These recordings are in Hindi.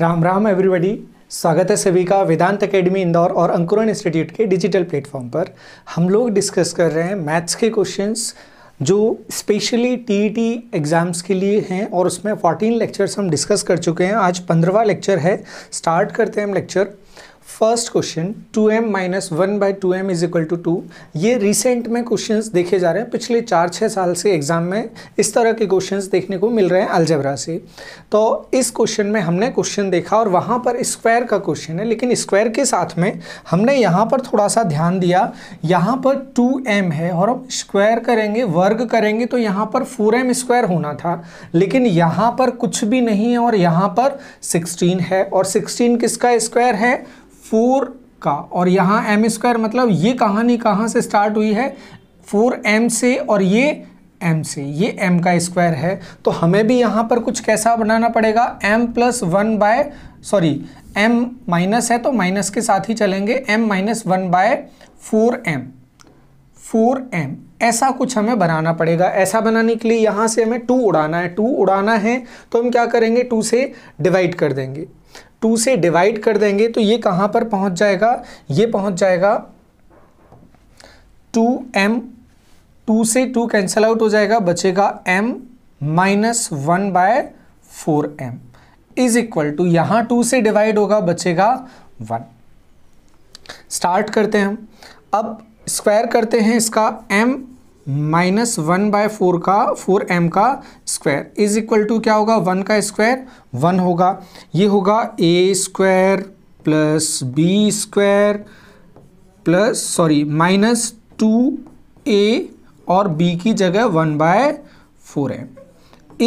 राम राम एवरीबडी स्वागत है सभी का वेदांत एकेडमी इंदौर और अंकुरन इंस्टीट्यूट के डिजिटल प्लेटफॉर्म पर हम लोग डिस्कस कर रहे हैं मैथ्स के क्वेश्चंस जो स्पेशली टीईटी एग्ज़ाम्स के लिए हैं और उसमें 14 लेक्चर्स हम डिस्कस कर चुके हैं आज पंद्रवा लेक्चर है स्टार्ट करते हैं हम lecture first question 2m M minus one by two M is equal to two ये रिसेंट में क्वेश्चंस देखे जा रहे हैं पिछले चार छः साल से एग्जाम में इस तरह के क्वेश्चंस देखने को मिल रहे हैं अल्जबरा से तो इस क्वेश्चन में हमने क्वेश्चन देखा और वहाँ पर स्क्वायर का क्वेश्चन है लेकिन स्क्वायर के साथ में हमने यहाँ पर थोड़ा सा ध्यान दिया यहाँ पर टू है और हम स्क्वायर करेंगे वर्ग करेंगे तो यहाँ पर फोर एम स्क्वायर होना था लेकिन यहाँ पर कुछ भी नहीं है और यहाँ पर सिक्सटीन है और सिक्सटीन किसका स्क्वायर है फोर का और यहाँ एम स्क्वायर मतलब ये कहानी कहाँ से स्टार्ट हुई है फोर एम से और ये एम से ये एम का स्क्वायर है तो हमें भी यहाँ पर कुछ कैसा बनाना पड़ेगा m plus one by sorry m minus है तो माइनस के साथ ही चलेंगे m minus one by four m four m ऐसा कुछ हमें बनाना पड़ेगा ऐसा बनाने के लिए यहाँ से हमें टू उड़ाना है टू उड़ाना है तो हम क्या करेंगे टू से डिवाइड कर देंगे टू से डिवाइड कर देंगे तो ये कहां पर पहुंच जाएगा ये पहुंच जाएगा टू एम टू से टू कैंसल आउट हो जाएगा बचेगा m minus one by four m is equal to यहां टू से डिवाइड होगा बचेगा वन स्टार्ट करते हैं हम अब स्क्वायर करते हैं इसका m minus one by four का फोर एम का स्क्वायर इज इक्वल टू क्या होगा वन का स्क्वायर वन होगा ये होगा a square plus b square plus sorry minus two a और बी की जगह one by four m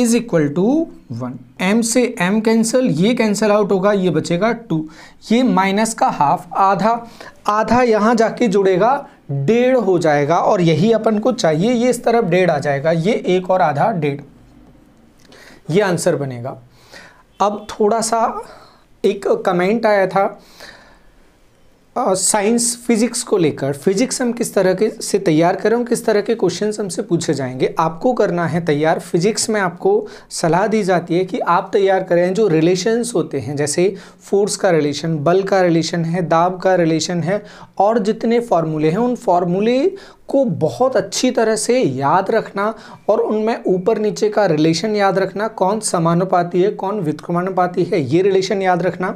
is equal to one m से एम कैंसिल ये कैंसिल आउट होगा ये बचेगा टू ये माइनस का हाफ आधा आधा यहाँ जाके जुड़ेगा डेढ़ हो जाएगा और यही अपन को चाहिए ये इस तरफ डेढ़ आ जाएगा ये एक और आधा डेढ़ ये आंसर बनेगा अब थोड़ा सा एक कमेंट आया था साइंस फिजिक्स को लेकर फिजिक्स हम किस तरह के से तैयार करें किस तरह के क्वेश्चन हमसे पूछे जाएंगे आपको करना है तैयार फिजिक्स में आपको सलाह दी जाती है कि आप तैयार करें जो रिलेशंस होते हैं जैसे फोर्स का रिलेशन बल का रिलेशन है दाब का रिलेशन है और जितने फॉर्मूले हैं उन फार्मूले को बहुत अच्छी तरह से याद रखना और उनमें ऊपर नीचे का रिलेशन याद रखना कौन समानुपाती है कौन वित्रमानुपाती है ये रिलेशन याद रखना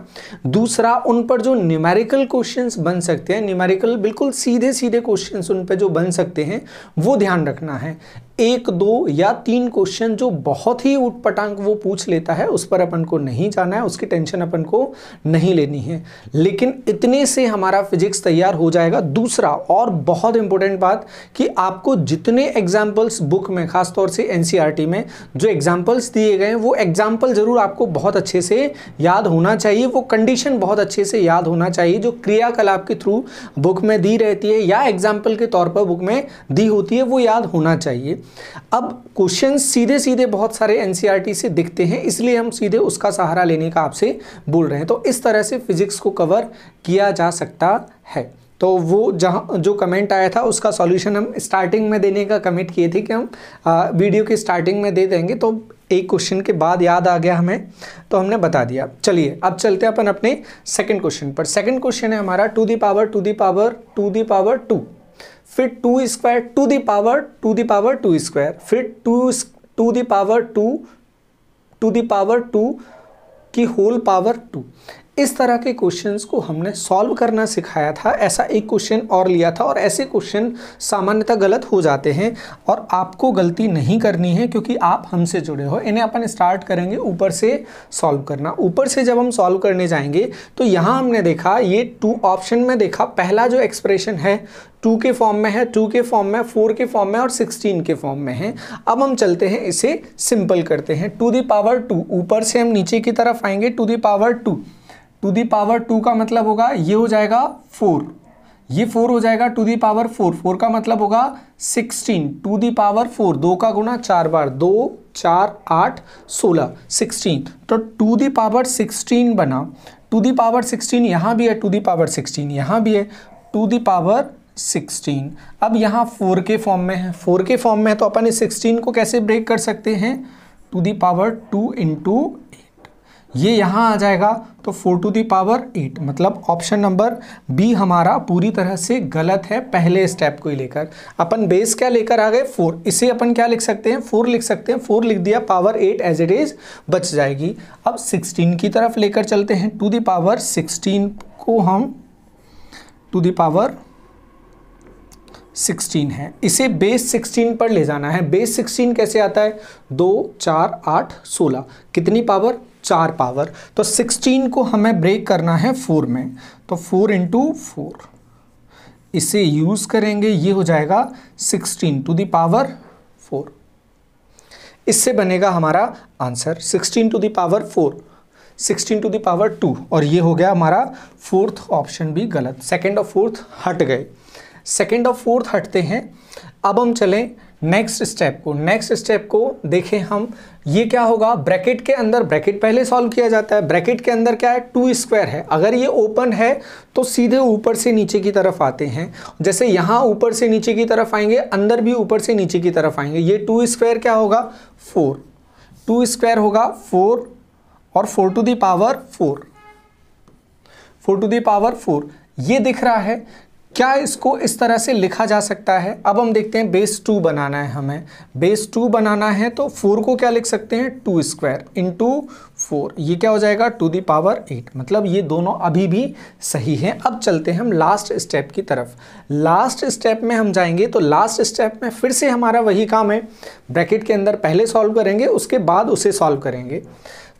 दूसरा उन पर जो न्यूमेरिकल क्वेश्चंस बन सकते हैं न्यूमेरिकल बिल्कुल सीधे सीधे क्वेश्चंस उन पर जो बन सकते हैं वो ध्यान रखना है एक दो या तीन क्वेश्चन जो बहुत ही उठपटांग वो पूछ लेता है उस पर अपन को नहीं जाना है उसकी टेंशन अपन को नहीं लेनी है लेकिन इतने से हमारा फिजिक्स तैयार हो जाएगा दूसरा और बहुत इंपॉर्टेंट बात कि आपको जितने एग्जाम्पल्स बुक में खासतौर से एन e में जो एग्जाम्पल्स दिए गए वो एग्जाम्पल ज़रूर आपको बहुत अच्छे से याद होना चाहिए वो कंडीशन बहुत अच्छे से याद होना चाहिए जो क्रियाकलाप के थ्रू बुक में दी रहती है या एग्जाम्पल के तौर पर बुक में दी होती है वो याद होना चाहिए अब क्वेश्चन सीधे सीधे बहुत सारे एन e से दिखते हैं इसलिए हम सीधे उसका सहारा लेने का आपसे बोल रहे हैं तो इस तरह से फिजिक्स को कवर किया जा सकता है तो वो जहाँ जो कमेंट आया था उसका सॉल्यूशन हम स्टार्टिंग में देने का कमिट किए थे कि हम आ, वीडियो की स्टार्टिंग में दे देंगे तो एक क्वेश्चन के बाद याद आ गया हमें तो हमने बता दिया चलिए अब चलते हैं अपन अपने सेकंड क्वेश्चन पर सेकंड क्वेश्चन है हमारा two the power two the power two the power two फिर two square two the power two the power two square फिर two two the power two two the power two की होल पावर टू इस तरह के क्वेश्चंस को हमने सॉल्व करना सिखाया था ऐसा एक क्वेश्चन और लिया था और ऐसे क्वेश्चन सामान्यतः गलत हो जाते हैं और आपको गलती नहीं करनी है क्योंकि आप हमसे जुड़े हो इन्हें अपन स्टार्ट करेंगे ऊपर से सॉल्व करना ऊपर से जब हम सॉल्व करने जाएंगे तो यहाँ हमने देखा ये टू ऑप्शन में देखा पहला जो एक्सप्रेशन है टू के फॉर्म में है टू के फॉर्म में फोर के फॉर्म में और सिक्सटीन के फॉर्म में है अब हम चलते हैं इसे सिंपल करते हैं टू दी पावर टू ऊपर से हम नीचे की तरफ आएंगे two the power two two the power two का मतलब होगा ये हो जाएगा फोर ये फोर हो जाएगा two the power four four का मतलब होगा sixteen two the power four दो का गुना चार बार दो चार आठ सोलह सिक्सटीन तो टू दी पावर सिक्सटीन बना टू दी पावर सिक्सटीन यहाँ भी है टू दी पावर सिक्सटीन यहाँ भी है टू दी पावर सिक्सटीन अब यहाँ फोर के फॉर्म में है फोर के फॉर्म में है तो अपन इस सिक्सटीन को कैसे ब्रेक कर सकते हैं two the power two into ये यहाँ आ जाएगा तो four two the power eight मतलब ऑप्शन नंबर बी हमारा पूरी तरह से गलत है पहले स्टेप को ही लेकर अपन बेस क्या लेकर आ गए फोर इसे अपन क्या लिख सकते हैं फोर लिख सकते हैं फोर लिख दिया power eight as it is बच जाएगी अब सिक्सटीन की तरफ लेकर चलते हैं टू दी पावर सिक्सटीन को हम टू दी पावर 16 है इसे बेस 16 पर ले जाना है बेस 16 कैसे आता है दो चार आठ सोलह कितनी पावर चार पावर तो सिक्सटीन को हमें ब्रेक करना है फोर में तो फोर इंटू फोर इसे यूज़ करेंगे ये हो जाएगा सिक्सटीन टू दावर फोर इससे बनेगा हमारा answer sixteen two the power four sixteen two the power two और ये हो गया हमारा फोर्थ ऑप्शन भी गलत सेकेंड और फोर्थ हट गए सेकेंड और फोर्थ हटते हैं अब हम चलें नेक्स्ट स्टेप को नेक्स्ट स्टेप को देखें हम ये क्या होगा ब्रैकेट के अंदर ब्रैकेट पहले सॉल्व किया जाता है ब्रैकेट के अंदर क्या है टू स्क्वायर है अगर ये ओपन है तो सीधे ऊपर से नीचे की तरफ आते हैं जैसे यहाँ ऊपर से नीचे की तरफ आएंगे अंदर भी ऊपर से नीचे की तरफ आएंगे ये टू स्क्वायर क्या होगा फोर टू स्क्वायर होगा फोर और four two the power four four two the power four ये दिख रहा है क्या इसको इस तरह से लिखा जा सकता है अब हम देखते हैं बेस टू बनाना है हमें बेस टू बनाना है तो फोर को क्या लिख सकते हैं टू स्क्वायर इंटू फोर ये क्या हो जाएगा टू दी पावर एट मतलब ये दोनों अभी भी सही हैं अब चलते हैं हम लास्ट स्टेप की तरफ लास्ट स्टेप में हम जाएंगे तो लास्ट स्टेप में फिर से हमारा वही काम है ब्रैकेट के अंदर पहले सॉल्व करेंगे उसके बाद उसे सॉल्व करेंगे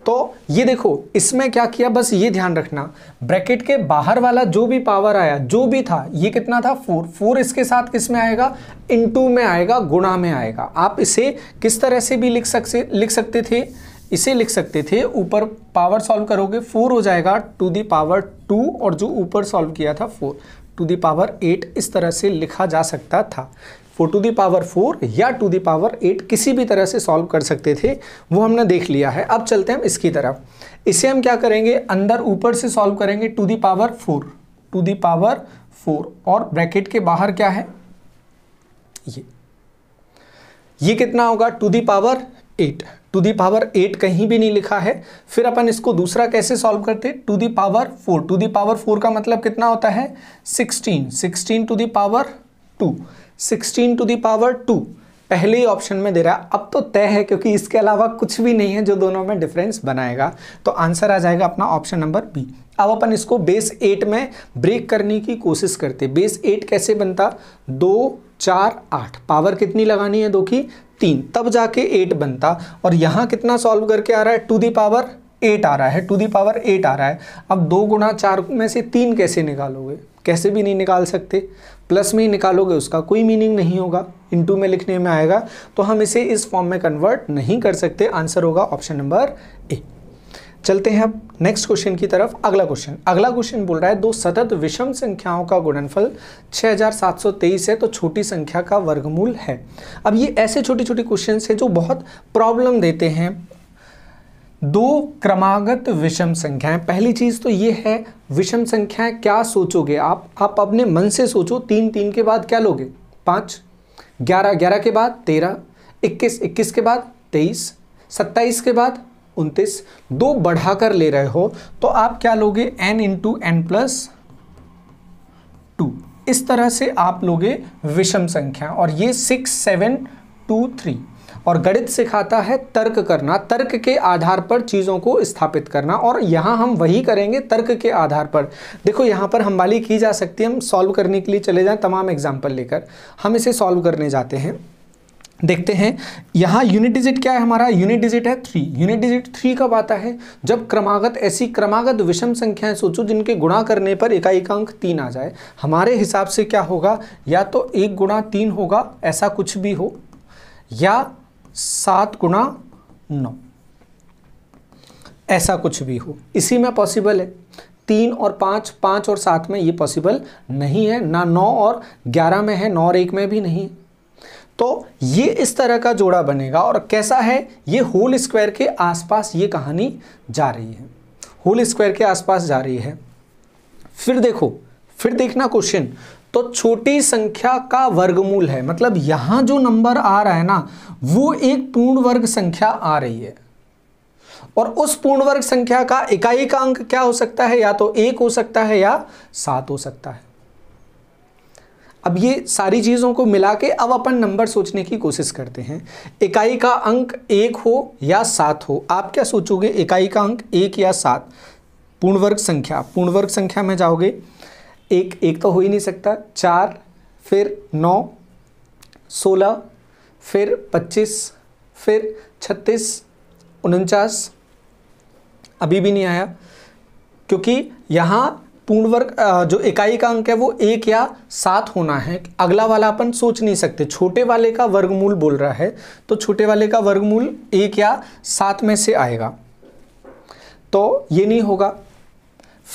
तो ये देखो इसमें क्या किया बस ये ध्यान रखना ब्रैकेट के बाहर वाला जो भी पावर आया जो भी था ये कितना था फोर फोर इसके साथ किस में आएगा इनटू में आएगा गुणा में आएगा आप इसे किस तरह से भी लिख सकते लिख सकते थे इसे लिख सकते थे ऊपर पावर सॉल्व करोगे फोर हो जाएगा टू दी पावर टू और जो ऊपर सॉल्व किया था four two the power eight इस तरह से लिखा जा सकता था four two the power four या टू दी पावर एट किसी भी तरह से सॉल्व कर सकते थे वो हमने देख लिया है अब चलते हैं हम इसकी तरफ इसे हम क्या करेंगे अंदर ऊपर से सॉल्व करेंगे two the power four two the power four और ब्रैकेट के बाहर क्या है ये ये कितना होगा two the power eight two the power eight कहीं भी नहीं लिखा है फिर अपन इसको दूसरा कैसे सॉल्व करते two the power four two the power four का मतलब कितना होता है sixteen sixteen two the power two sixteen two the power two पहले ही ऑप्शन में दे रहा है अब तो तय है क्योंकि इसके अलावा कुछ भी नहीं है जो दोनों में डिफरेंस बनाएगा तो आंसर आ जाएगा अपना ऑप्शन नंबर बी अब अपन इसको बेस एट में ब्रेक करने की कोशिश करते बेस एट कैसे बनता दो चार आठ पावर कितनी लगानी है दो की तीन तब जाके एट बनता और यहाँ कितना सॉल्व करके आ रहा है टू दी पावर एट आ रहा है टू दी पावर एट आ रहा है अब दो गुणा चार में से तीन कैसे निकालोगे कैसे भी नहीं निकाल सकते प्लस में ही निकालोगे उसका कोई मीनिंग नहीं होगा इनटू में लिखने में आएगा तो हम इसे इस फॉर्म में कन्वर्ट नहीं कर सकते आंसर होगा ऑप्शन नंबर ए चलते हैं अब नेक्स्ट क्वेश्चन की तरफ अगला क्वेश्चन अगला क्वेश्चन बोल रहा है दो सतत विषम संख्याओं का गुणनफल 6723 है तो छोटी संख्या का वर्गमूल है अब ये ऐसे छोटे छोटे क्वेश्चन है जो बहुत प्रॉब्लम देते हैं दो क्रमागत विषम संख्याएं पहली चीज तो ये है विषम संख्याएं क्या सोचोगे आप आप अपने मन से सोचो तीन तीन के बाद क्या लोगे पाँच ग्यारह ग्यारह के बाद तेरह इक्कीस इक्कीस के बाद तेईस सत्ताईस के बाद उनतीस दो बढ़ाकर ले रहे हो तो आप क्या लोगे n into n plus two इस तरह से आप लोगे विषम संख्या और ये सिक्स सेवन टू थ्री और गणित सिखाता है तर्क करना तर्क के आधार पर चीज़ों को स्थापित करना और यहां हम वही करेंगे तर्क के आधार पर देखो यहां पर हमारी की जा सकती है हम सॉल्व करने के लिए चले जाए तमाम एग्जाम्पल लेकर हम इसे सॉल्व करने जाते हैं देखते हैं यहाँ यूनिट डिजिट क्या है हमारा यूनिट डिजिट है थ्री यूनिट डिजिट थ्री कब आता है जब क्रमागत ऐसी क्रमागत विषम संख्याएं सोचो जिनके गुणा करने पर इकाई का अंक तीन आ जाए हमारे हिसाब से क्या होगा या तो एक गुणा तीन होगा ऐसा कुछ भी हो या सात गुणा नौ ऐसा कुछ भी हो इसी में पॉसिबल है तीन और पाँच पाँच और सात में ये पॉसिबल नहीं है ना नौ और ग्यारह में है नौ और एक में भी नहीं है तो ये इस तरह का जोड़ा बनेगा और कैसा है ये होल स्क्वायर के आसपास ये कहानी जा रही है होल स्क्वायर के आसपास जा रही है फिर देखो फिर देखना क्वेश्चन तो छोटी संख्या का वर्गमूल है मतलब यहां जो नंबर आ रहा है ना वो एक पूर्ण वर्ग संख्या आ रही है और उस पूर्ण वर्ग संख्या का इकाई का अंक क्या हो सकता है या तो एक हो सकता है या सात हो सकता है अब ये सारी चीज़ों को मिला के अब अपन नंबर सोचने की कोशिश करते हैं इकाई का अंक एक हो या सात हो आप क्या सोचोगे इकाई का अंक एक या सात पूर्ण वर्ग संख्या पूर्ण वर्ग संख्या में जाओगे एक एक तो हो ही नहीं सकता चार फिर नौ सोलह फिर पच्चीस फिर छत्तीस उनचास अभी भी नहीं आया क्योंकि यहाँ पूर्ण वर्ग जो इकाई का अंक है वो एक या सात होना है अगला वाला अपन सोच नहीं सकते छोटे वाले का वर्गमूल बोल रहा है तो छोटे वाले का वर्गमूल एक या सात में से आएगा तो ये नहीं होगा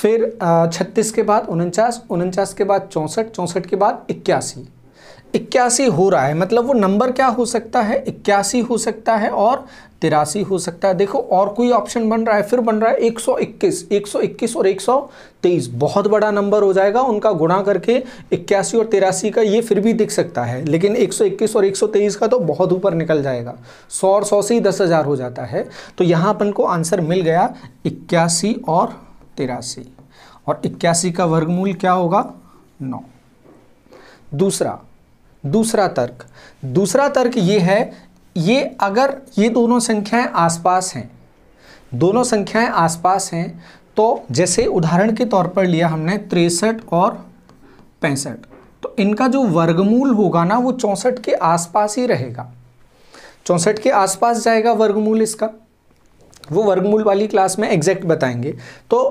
फिर छत्तीस के बाद उनचास उनचास के बाद चौंसठ चौंसठ के बाद इक्यासी इक्यासी हो रहा है मतलब वो नंबर क्या हो सकता है इक्यासी हो सकता है और तिरासी हो सकता है देखो और कोई ऑप्शन बन रहा है फिर बन रहा है 121 121 और 123 बहुत बड़ा नंबर हो जाएगा उनका गुणा करके इक्यासी और तिरासी का ये फिर भी दिख सकता है लेकिन 121 और 123 का तो बहुत ऊपर निकल जाएगा 100 और 100 से ही दस हज़ार हो जाता है तो यहाँ अपन को आंसर मिल गया इक्यासी और तिरासी और इक्यासी का वर्गमूल क्या होगा नौ दूसरा दूसरा तर्क दूसरा तर्क ये है ये अगर ये दोनों संख्याएं आसपास हैं दोनों संख्याएं आसपास हैं तो जैसे उदाहरण के तौर पर लिया हमने तिरसठ और पैंसठ तो इनका जो वर्गमूल होगा ना वो चौंसठ के आसपास ही रहेगा चौंसठ के आसपास जाएगा वर्गमूल इसका वो वर्गमूल वाली क्लास में एग्जैक्ट बताएंगे तो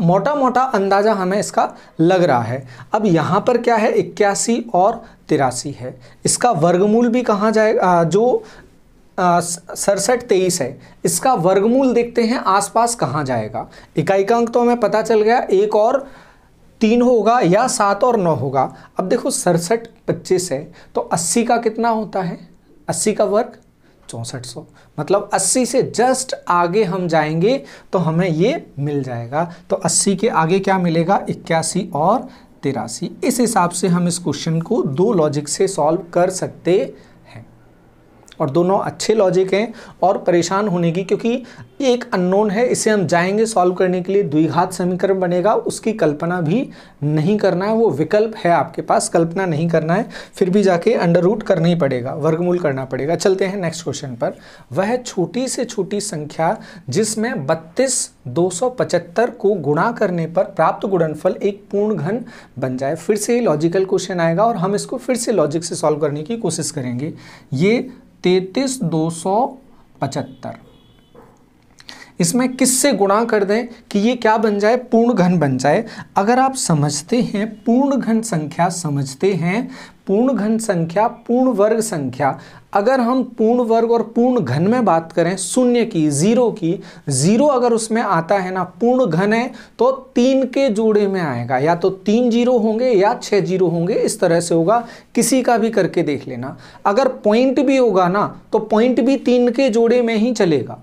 मोटा मोटा अंदाज़ा हमें इसका लग रहा है अब यहाँ पर क्या है इक्यासी और तिरासी है इसका वर्गमूल भी कहाँ जाएगा जो सड़सठ तेईस है इसका वर्गमूल देखते हैं आसपास कहाँ जाएगा इकाई का अंक तो हमें पता चल गया एक और तीन होगा या सात और नौ होगा अब देखो सड़सठ पच्चीस है तो अस्सी का कितना होता है अस्सी का वर्ग चौंसठ सौ मतलब 80 से जस्ट आगे हम जाएंगे तो हमें ये मिल जाएगा तो 80 के आगे क्या मिलेगा इक्यासी और तिरासी इस हिसाब से हम इस क्वेश्चन को दो लॉजिक से सॉल्व कर सकते और दोनों अच्छे लॉजिक हैं और परेशान होने की क्योंकि एक अननोन है इसे हम जाएंगे सॉल्व करने के लिए द्विघात समीकरण बनेगा उसकी कल्पना भी नहीं करना है वो विकल्प है आपके पास कल्पना नहीं करना है फिर भी जाके अंडर रूट करना ही पड़ेगा वर्गमूल करना पड़ेगा चलते हैं नेक्स्ट क्वेश्चन पर वह छोटी से छोटी संख्या जिसमें बत्तीस पचहत्तर को गुणा करने पर प्राप्त गुणनफल एक पूर्ण घन बन जाए फिर से लॉजिकल क्वेश्चन आएगा और हम इसको फिर से लॉजिक से सॉल्व करने की कोशिश करेंगे ये तैतीस दो सौ पचहत्तर इसमें किससे गुणा कर दें कि ये क्या बन जाए पूर्ण घन बन जाए अगर आप समझते हैं पूर्ण घन संख्या समझते हैं पूर्ण घन संख्या पूर्ण वर्ग संख्या अगर हम पूर्ण वर्ग और पूर्ण घन में बात करें शून्य की जीरो की जीरो अगर उसमें आता है ना पूर्ण घन है तो तीन के जोड़े में आएगा या तो तीन जीरो होंगे या छः जीरो होंगे इस तरह से होगा किसी का भी करके देख लेना अगर पॉइंट भी होगा ना तो पॉइंट भी तीन के जोड़े में ही चलेगा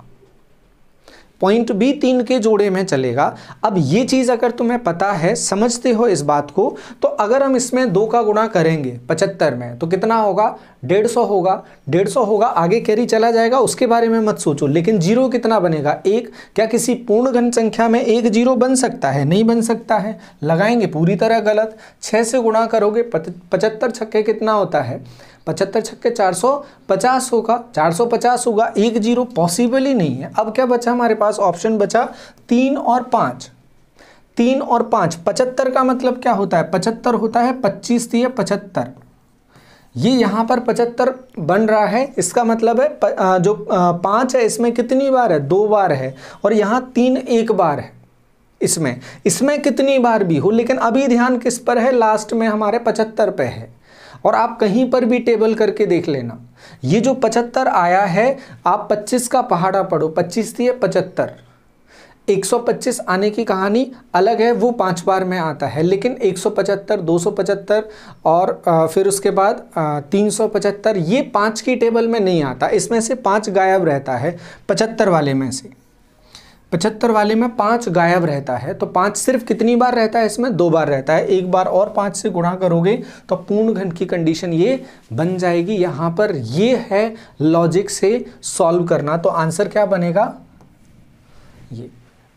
पॉइंट भी तीन के जोड़े में चलेगा अब ये चीज़ अगर तुम्हें पता है समझते हो इस बात को तो अगर हम इसमें दो का गुणा करेंगे पचहत्तर में तो कितना होगा डेढ़ सौ होगा डेढ़ सौ होगा आगे कैरी चला जाएगा उसके बारे में मत सोचो लेकिन जीरो कितना बनेगा एक क्या किसी पूर्ण घन संख्या में एक जीरो बन सकता है नहीं बन सकता है लगाएंगे पूरी तरह गलत छः से गुणा करोगे पचहत्तर छक्के कितना होता है पचहत्तर छक्के चार सौ पचास होगा चार सौ पचास होगा एक जीरो पॉसिबल ही नहीं है अब क्या बचा हमारे पास ऑप्शन बचा तीन और पाँच तीन और पाँच पचहत्तर का मतलब क्या होता है पचहत्तर होता है पच्चीस तीय पचहत्तर ये यहाँ पर पचहत्तर बन रहा है इसका मतलब है प, जो पाँच है इसमें कितनी बार है दो बार है और यहाँ तीन एक बार है इसमें इसमें कितनी बार भी हो लेकिन अभी ध्यान किस पर है लास्ट में हमारे पचहत्तर पे है और आप कहीं पर भी टेबल करके देख लेना ये जो पचहत्तर आया है आप पच्चीस का पहाड़ा पढ़ो पच्चीस थी पचहत्तर 125 आने की कहानी अलग है वो पांच बार में आता है लेकिन 175, 275 और फिर उसके बाद 375 ये पांच की टेबल में नहीं आता इसमें से पांच गायब रहता है 75 वाले में से पचहत्तर वाले में पांच गायब रहता है तो पांच सिर्फ कितनी बार रहता है इसमें दो बार रहता है एक बार और पांच से गुणा करोगे तो पूर्ण घन की कंडीशन ये बन जाएगी यहां पर ये है लॉजिक से सॉल्व करना तो आंसर क्या बनेगा ये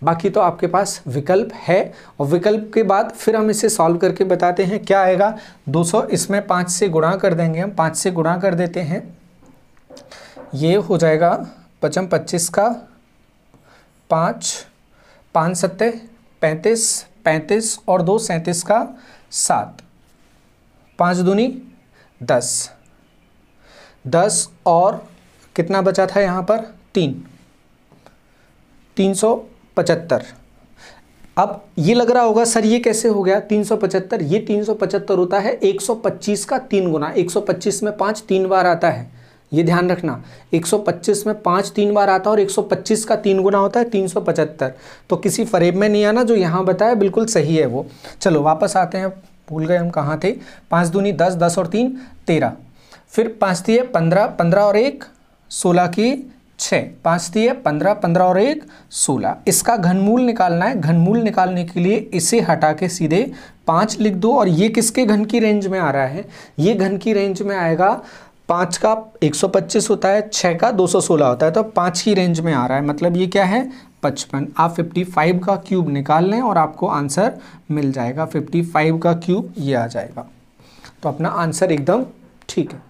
बाकी तो आपके पास विकल्प है और विकल्प के बाद फिर हम इसे सॉल्व करके बताते हैं क्या आएगा दो इसमें पांच से गुणा कर देंगे हम पांच से गुणा कर देते हैं ये हो जाएगा पचम पच्चीस का पाँच पाँच सत्ते पैंतीस पैंतीस और दो सैंतीस का सात पाँच दूनी दस दस और कितना बचा था यहाँ पर तीन तीन सौ पचहत्तर अब ये लग रहा होगा सर ये कैसे हो गया तीन सौ पचहत्तर ये तीन सौ पचहत्तर होता है एक सौ पच्चीस का तीन गुना एक सौ पच्चीस में पाँच तीन बार आता है ये ध्यान रखना 125 में पाँच तीन बार आता है और 125 का तीन गुना होता है 375 तो किसी फरेब में नहीं आना जो यहाँ बताया बिल्कुल सही है वो चलो वापस आते हैं भूल गए हम कहाँ थे पाँच दूनी दस दस और तीन तेरह फिर पाँच है पंद्रह पंद्रह और एक सोलह की छः पाँच है पंद्रह पंद्रह और एक सोलह इसका घनमूल निकालना है घनमूल निकालने के लिए इसे हटा के सीधे पाँच लिख दो और ये किसके घन की रेंज में आ रहा है ये घन की रेंज में आएगा पाँच का 125 होता है छः का 216 होता है तो पाँच की रेंज में आ रहा है मतलब ये क्या है पचपन आप 55 का क्यूब निकाल लें और आपको आंसर मिल जाएगा 55 का क्यूब ये आ जाएगा तो अपना आंसर एकदम ठीक है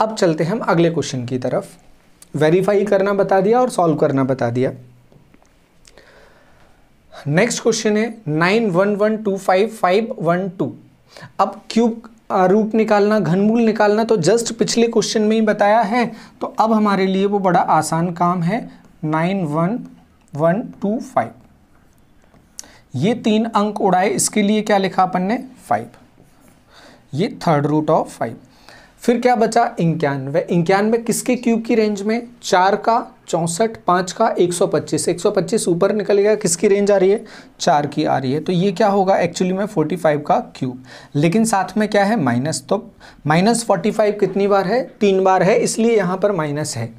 अब चलते हैं हम अगले क्वेश्चन की तरफ वेरीफाई करना बता दिया और सॉल्व करना बता दिया नेक्स्ट क्वेश्चन है nine one one two five five one two अब क्यूब रूट निकालना घनमूल निकालना तो जस्ट पिछले क्वेश्चन में ही बताया है तो अब हमारे लिए वो बड़ा आसान काम है nine one one two five ये तीन अंक उड़ाए इसके लिए क्या लिखा अपन ने फाइव ये थर्ड रूट ऑफ फाइव फिर क्या बचा इंक्यानवे इंक्यानवे किसके क्यूब की रेंज में चार का चौंसठ पाँच का 125 125 ऊपर निकल गया किसकी रेंज आ रही है चार की आ रही है तो ये क्या होगा एक्चुअली में 45 का क्यूब लेकिन साथ में क्या है माइनस तो माइनस फोर्टी कितनी बार है तीन बार है इसलिए यहाँ पर माइनस है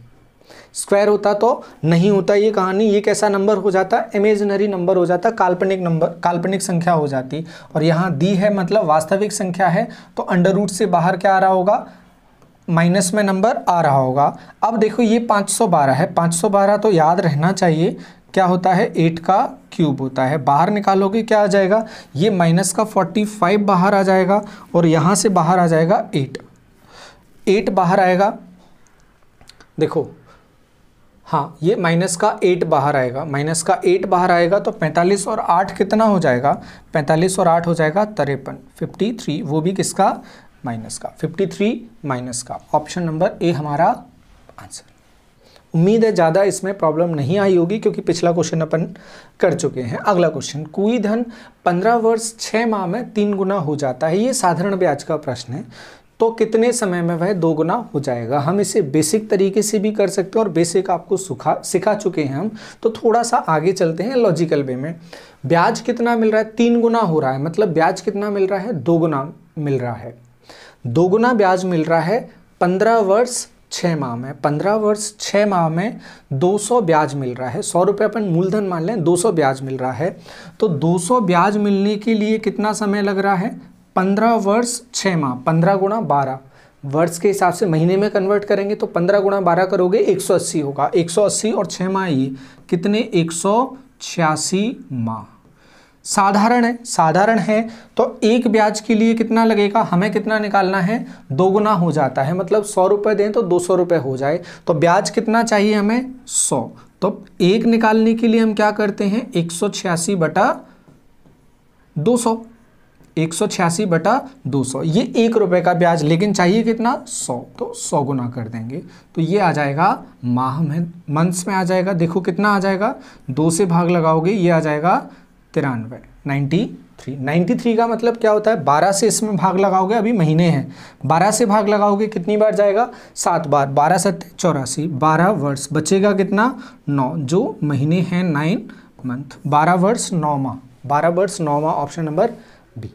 स्क्वायर होता तो नहीं होता ये कहानी ये कैसा नंबर हो जाता इमेजनरी नंबर हो जाता काल्पनिक नंबर काल्पनिक संख्या हो जाती और यहाँ दी है मतलब वास्तविक संख्या है तो अंडर रूट से बाहर क्या आ रहा होगा माइनस में नंबर आ रहा होगा अब देखो ये 512 है 512 तो याद रहना चाहिए क्या होता है एट का क्यूब होता है बाहर निकालोगे क्या आ जाएगा ये माइनस का 45 बाहर आ जाएगा और यहाँ से बाहर आ जाएगा एट एट बाहर आएगा देखो हाँ ये माइनस का एट बाहर आएगा माइनस का एट बाहर आएगा तो पैंतालीस और आठ कितना हो जाएगा पैंतालीस और आठ हो जाएगा तरेपन फिफ्टी थ्री वो भी किसका माइनस का 53 माइनस का ऑप्शन नंबर ए हमारा आंसर उम्मीद है ज़्यादा इसमें प्रॉब्लम नहीं आई होगी क्योंकि पिछला क्वेश्चन अपन कर चुके हैं अगला क्वेश्चन कुई धन पंद्रह वर्ष छः माह में तीन गुना हो जाता है ये साधारण ब्याज का प्रश्न है तो कितने समय में वह दो गुना हो जाएगा हम इसे बेसिक तरीके से भी कर सकते हैं और बेसिक आपको सुखा सिखा चुके हैं हम तो थोड़ा सा आगे चलते हैं लॉजिकल वे में ब्याज कितना मिल रहा है तीन गुना हो रहा है मतलब ब्याज कितना मिल रहा है दो गुना मिल रहा है दोगुना ब्याज मिल रहा है पंद्रह वर्ष छः माह में पंद्रह वर्ष छः माह में दो सौ ब्याज मिल रहा है सौ रुपये अपन मूलधन मान लें दो सौ ब्याज मिल रहा है तो दो सौ ब्याज मिलने के लिए कितना समय लग रहा है पंद्रह वर्ष छः माह पंद्रह गुणा बारह वर्ष के हिसाब से महीने में कन्वर्ट करेंगे तो पंद्रह गुणा बारह करोगे एक सौ अस्सी होगा एक सौ अस्सी और छः माह ये कितने एक सौ छियासी माह साधारण है साधारण है तो एक ब्याज के लिए कितना लगेगा हमें कितना निकालना है दोगुना हो जाता है मतलब सौ रुपये दें तो दो सौ रुपये हो जाए तो ब्याज कितना चाहिए हमें सौ तो एक निकालने के लिए हम क्या करते हैं एक सौ छियासी बटा दो सौ एक सौ छियासी बटा दो सौ ये एक रुपये का ब्याज लेकिन चाहिए कितना सौ तो सौ गुना कर देंगे तो ये आ जाएगा माह में मंथ्स में आ जाएगा देखो कितना आ जाएगा दो से भाग लगाओगे ये आ जाएगा तिरानवे नाइन्टी थ्री नाइन्टी थ्री का मतलब क्या होता है बारह से इसमें भाग लगाओगे अभी महीने हैं बारह से भाग लगाओगे कितनी बार जाएगा सात बार बारह सत्य चौरासी बारह वर्ष बचेगा कितना नौ जो महीने हैं नाइन मंथ बारह वर्ष नौ माह बारह वर्ष नौ माह ऑप्शन नंबर बी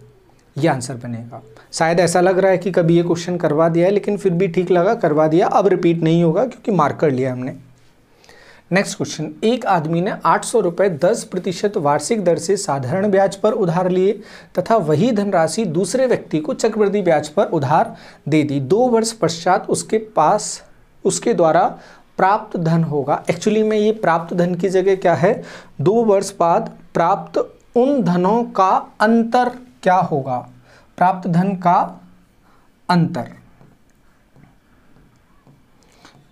ये आंसर बनेगा शायद ऐसा लग रहा है कि कभी ये क्वेश्चन करवा दिया है लेकिन फिर भी ठीक लगा करवा दिया अब रिपीट नहीं होगा क्योंकि मार्क कर लिया हमने नेक्स्ट क्वेश्चन एक आदमी ने आठ सौ रुपये दस प्रतिशत वार्षिक दर से साधारण ब्याज पर उधार लिए तथा वही धनराशि दूसरे व्यक्ति को चक्रवृद्धि ब्याज पर उधार दे दी दो वर्ष पश्चात उसके पास उसके द्वारा प्राप्त धन होगा एक्चुअली में ये प्राप्त धन की जगह क्या है दो वर्ष बाद प्राप्त उन धनों का अंतर क्या होगा प्राप्त धन का अंतर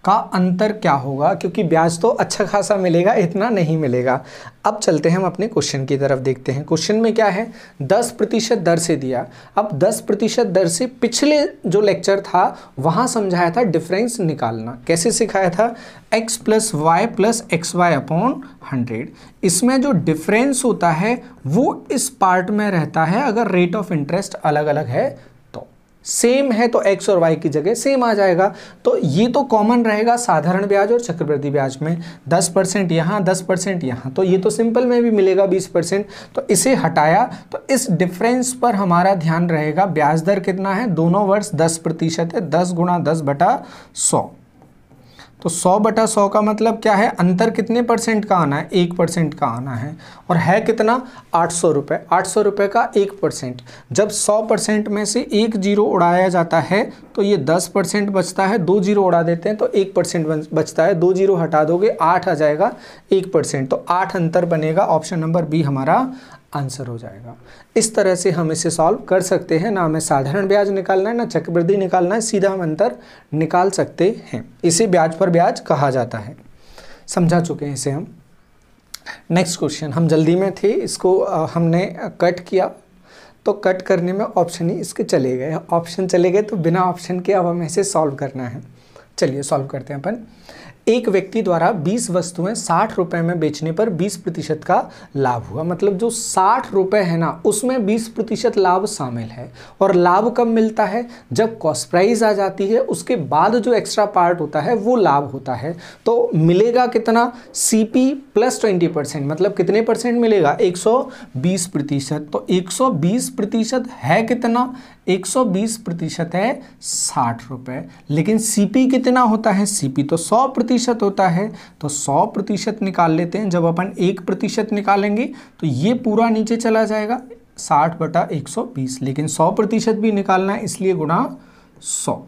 का अंतर क्या होगा क्योंकि ब्याज तो अच्छा खासा मिलेगा इतना नहीं मिलेगा अब चलते हैं हम अपने क्वेश्चन की तरफ देखते हैं क्वेश्चन में क्या है दस प्रतिशत दर से दिया अब दस प्रतिशत दर से पिछले जो लेक्चर था वहाँ समझाया था डिफरेंस निकालना कैसे सिखाया था x plus y plus x y upon hundred इसमें जो डिफरेंस होता है वो इस पार्ट में रहता है अगर रेट ऑफ इंटरेस्ट अलग अलग है सेम है तो एक्स और वाई की जगह सेम आ जाएगा तो ये तो कॉमन रहेगा साधारण ब्याज और चक्रवृद्धि ब्याज में दस परसेंट यहाँ दस परसेंट यहाँ तो ये तो सिंपल में भी मिलेगा बीस परसेंट तो इसे हटाया तो इस डिफरेंस पर हमारा ध्यान रहेगा ब्याज दर कितना है दोनों वर्ष दस प्रतिशत है दस गुणा दस बटा सौ तो सौ बटा सौ का मतलब क्या है अंतर कितने परसेंट का आना है एक परसेंट का आना है और है कितना आठ सौ रुपये आठ सौ रुपये का एक परसेंट जब सौ परसेंट में से एक जीरो उड़ाया जाता है तो ये दस परसेंट बचता है दो जीरो उड़ा देते हैं तो एक परसेंट बचता है दो जीरो हटा दोगे आठ आ जाएगा एक परसेंट तो आठ अंतर बनेगा ऑप्शन नंबर बी हमारा आंसर हो जाएगा इस तरह से हम इसे सॉल्व कर सकते हैं ना हमें साधारण ब्याज निकालना है ना चक्रवृद्धि निकालना है सीधा हम अंतर निकाल सकते हैं इसे ब्याज पर ब्याज कहा जाता है समझा चुके हैं इसे हम नेक्स्ट क्वेश्चन हम जल्दी में थे इसको हमने कट किया तो कट करने में ऑप्शन ही इसके चले गए ऑप्शन चले गए तो बिना ऑप्शन के अब हमें इसे सॉल्व करना है चलिए सॉल्व करते हैं अपन एक व्यक्ति द्वारा 20 वस्तुएं साठ रुपये में बेचने पर 20 प्रतिशत का लाभ हुआ मतलब जो साठ रुपये है ना उसमें 20 प्रतिशत लाभ शामिल है और लाभ कब मिलता है जब कॉस्ट प्राइस आ जाती है उसके बाद जो एक्स्ट्रा पार्ट होता है वो लाभ होता है तो मिलेगा कितना C P plus twenty percent मतलब कितने परसेंट मिलेगा एक प्रतिशत तो एक प्रतिशत है कितना 120 प्रतिशत है साठ रुपए लेकिन सीपी कितना होता है सीपी तो सौ प्रतिशत प्रतिशत होता है तो सौ प्रतिशत निकाल लेते हैं जब अपन एक प्रतिशत निकालेंगे तो ये पूरा नीचे चला जाएगा साठ बटा एक सौ बीस लेकिन सौ प्रतिशत भी निकालना है इसलिए गुणा सौ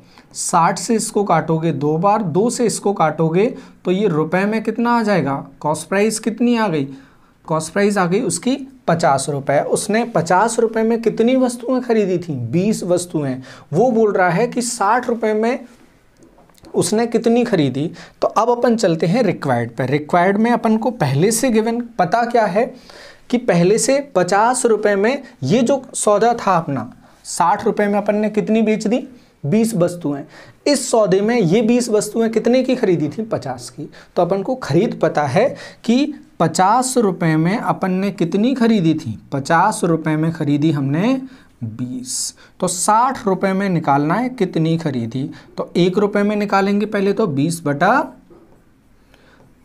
साठ से इसको काटोगे दो बार दो से इसको काटोगे तो ये रुपए में कितना आ जाएगा कॉस्ट प्राइस कितनी आ गई कॉस्ट प्राइस आ गई उसकी पचास रुपये उसने पचास रुपये में कितनी वस्तुएं खरीदी थी बीस वस्तुएं वो बोल रहा है कि साठ रुपये में उसने कितनी खरीदी तो अब अपन चलते हैं रिक्वायर्ड पर रिक्वायर्ड में अपन को पहले से गिवन पता क्या है कि पहले से पचास रुपये में ये जो सौदा था अपना साठ रुपये में अपन ने कितनी बेच दी बीस वस्तुएं इस सौदे में ये बीस वस्तुएं कितने की खरीदी थी पचास की तो अपन को खरीद पता है कि पचास रुपये में अपन ने कितनी खरीदी थी पचास रुपये में खरीदी हमने बीस तो साठ रुपये में निकालना है कितनी खरीदी तो एक रुपये में निकालेंगे पहले तो बीस बटा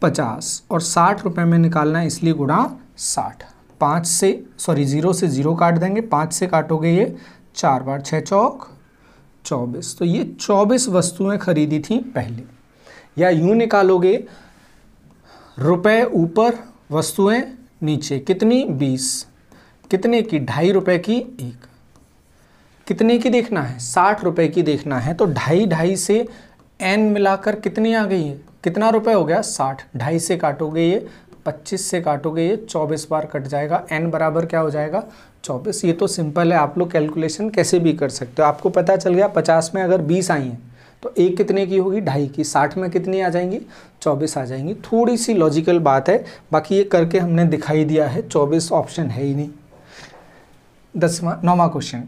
पचास और साठ रुपये में निकालना है इसलिए गुणा साठ पाँच से सॉरी ज़ीरो से ज़ीरो काट देंगे पाँच से काटोगे ये चार बार छः चौक चौबीस तो ये चौबीस वस्तुएं खरीदी थी पहले या यूँ निकालोगे रुपए ऊपर वस्तुएं नीचे कितनी बीस कितने की ढाई रुपए की एक कितने की देखना है साठ रुपये की देखना है तो ढाई ढाई से एन मिलाकर कितनी आ गई है कितना रुपए हो गया साठ ढाई से काटोगे ये पच्चीस से काटोगे ये चौबीस बार कट जाएगा एन बराबर क्या हो जाएगा चौबीस ये तो सिंपल है आप लोग कैलकुलेशन कैसे भी कर सकते हो आपको पता चल गया पचास में अगर बीस आई हैं तो एक कितने की होगी ढाई की साठ में कितनी आ जाएंगी चौबीस आ जाएंगी थोड़ी सी लॉजिकल बात है बाकी ये करके हमने दिखाई दिया है चौबीस ऑप्शन है ही नहीं दसवा नौवा क्वेश्चन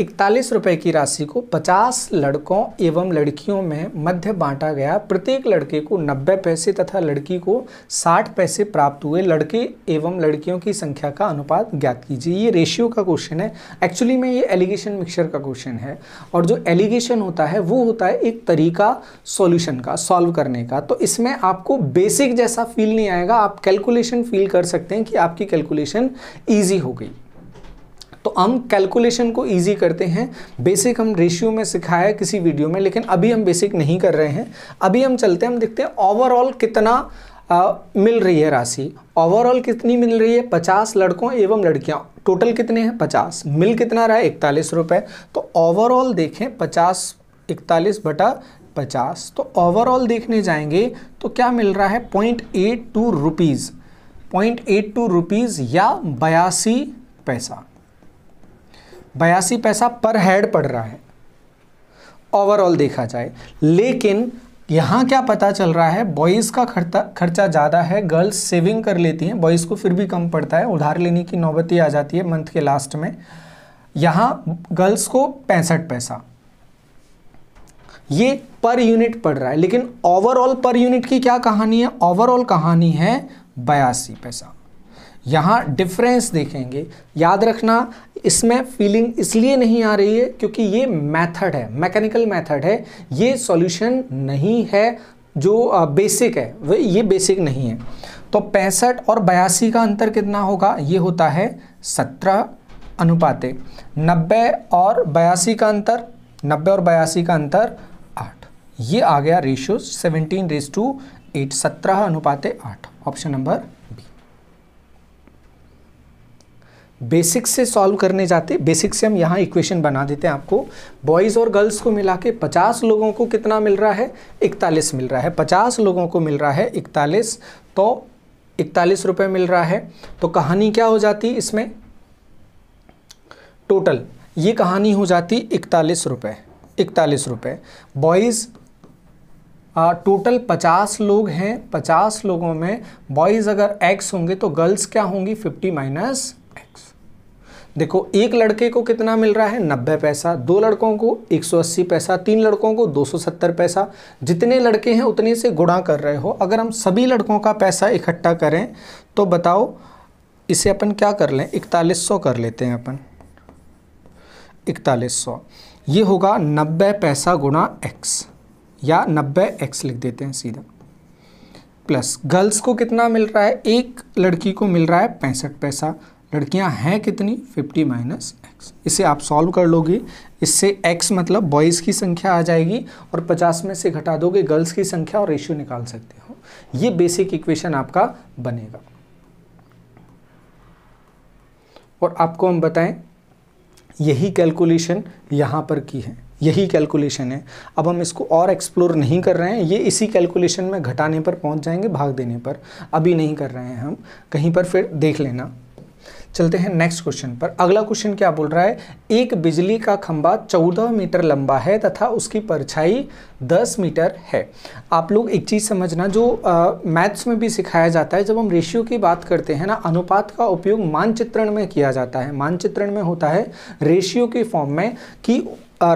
इकतालीस रुपये की राशि को 50 लड़कों एवं लड़कियों में मध्य बांटा गया प्रत्येक लड़के को 90 पैसे तथा लड़की को 60 पैसे प्राप्त हुए लड़के एवं लड़कियों की संख्या का अनुपात ज्ञात कीजिए ये रेशियो का क्वेश्चन है एक्चुअली में ये एलिगेशन मिक्सचर का क्वेश्चन है और जो एलिगेशन होता है वो होता है एक तरीका सोल्यूशन का सॉल्व करने का तो इसमें आपको बेसिक जैसा फील नहीं आएगा आप कैलकुलेशन फील कर सकते हैं कि आपकी कैलकुलेशन ईजी हो गई तो हम कैलकुलेशन को ईजी करते हैं बेसिक हम रेशियो में सिखाया किसी वीडियो में लेकिन अभी हम बेसिक नहीं कर रहे हैं अभी हम चलते हैं हम देखते हैं ओवरऑल कितना आ, मिल रही है राशि ओवरऑल कितनी मिल रही है पचास लड़कों एवं लड़कियाँ टोटल कितने हैं पचास मिल कितना रहा है इकतालीस रुपये तो ओवरऑल देखें पचास इकतालीस बटा पचास तो ओवरऑल देखने जाएंगे तो क्या मिल रहा है point eight two rupees point eight two rupees या बयासी पैसा बयासी पैसा पर हेड पड़ रहा है ओवरऑल देखा जाए लेकिन यहाँ क्या पता चल रहा है बॉयज़ का खर्चा खर्चा ज़्यादा है गर्ल्स सेविंग कर लेती हैं बॉयज़ को फिर भी कम पड़ता है उधार लेने की नौबत ही आ जाती है मंथ के लास्ट में यहाँ गर्ल्स को पैंसठ पैसा ये पर यूनिट पड़ रहा है लेकिन ओवरऑल पर यूनिट की क्या कहानी है ओवरऑल कहानी है बयासी पैसा यहाँ डिफरेंस देखेंगे याद रखना इसमें फीलिंग इसलिए नहीं आ रही है क्योंकि ये मेथड है मैकेनिकल मेथड है ये सॉल्यूशन नहीं है जो बेसिक है वह ये बेसिक नहीं है तो पैंसठ और बयासी का अंतर कितना होगा ये होता है सत्रह अनुपाते नब्बे और बयासी का अंतर नब्बे और बयासी का अंतर आठ ये आ गया ratio seventeen is to eight सत्रह अनुपाते आठ ऑप्शन नंबर बेसिक से सॉल्व करने जाते बेसिक से हम यहाँ इक्वेशन बना देते हैं आपको बॉयज़ और गर्ल्स को मिला के पचास लोगों को कितना मिल रहा है इकतालीस मिल रहा है पचास लोगों को मिल रहा है इकतालीस तो इकतालीस रुपये मिल रहा है तो कहानी क्या हो जाती इसमें टोटल ये कहानी हो जाती इकतालीस रुपये इकतालीस रुपये बॉयज़ टोटल पचास लोग हैं पचास लोगों में बॉयज़ अगर एक्स होंगे तो गर्ल्स क्या होंगी फिफ्टी माइनस देखो एक लड़के को कितना मिल रहा है नब्बे पैसा दो लड़कों को 180 पैसा तीन लड़कों को 270 पैसा जितने लड़के हैं उतने से गुणा कर रहे हो अगर हम सभी लड़कों का पैसा इकट्ठा करें तो बताओ इसे अपन क्या कर लें इकतालीस सौ कर लेते हैं अपन इकतालीस सौ ये होगा नब्बे पैसा गुणा एक्स या नब्बे एक्स लिख देते हैं सीधा प्लस गर्ल्स को कितना मिल रहा है एक लड़की को मिल रहा है पैंसठ पैसा लड़कियां हैं कितनी 50 माइनस एक्स इसे आप सॉल्व कर लोगे इससे x मतलब बॉयज़ की संख्या आ जाएगी और 50 में से घटा दोगे गर्ल्स की संख्या और रेशियो निकाल सकते हो ये बेसिक इक्वेशन आपका बनेगा और आपको हम बताएं यही कैलकुलेशन यहाँ पर की है यही कैलकुलेशन है अब हम इसको और एक्सप्लोर नहीं कर रहे हैं ये इसी कैलकुलेशन में घटाने पर पहुँच जाएंगे भाग देने पर अभी नहीं कर रहे हैं हम कहीं पर फिर देख लेना चलते हैं नेक्स्ट क्वेश्चन पर अगला क्वेश्चन क्या बोल रहा है एक बिजली का खंबा चौदह मीटर लंबा है तथा उसकी परछाई दस मीटर है आप लोग एक चीज़ समझना जो मैथ्स में भी सिखाया जाता है जब हम रेशियो की बात करते हैं ना अनुपात का उपयोग मानचित्रण में किया जाता है मानचित्रण में होता है रेशियो के फॉर्म में कि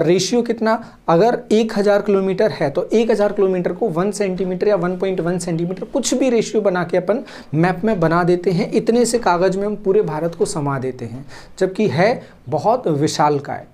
रेशियो कितना अगर एक हज़ार किलोमीटर है तो एक हज़ार किलोमीटर को वन सेंटीमीटर या वन पॉइंट वन सेंटीमीटर कुछ भी रेशियो बना के अपन मैप में बना देते हैं इतने से कागज़ में हम पूरे भारत को समा देते हैं जबकि है बहुत विशाल का है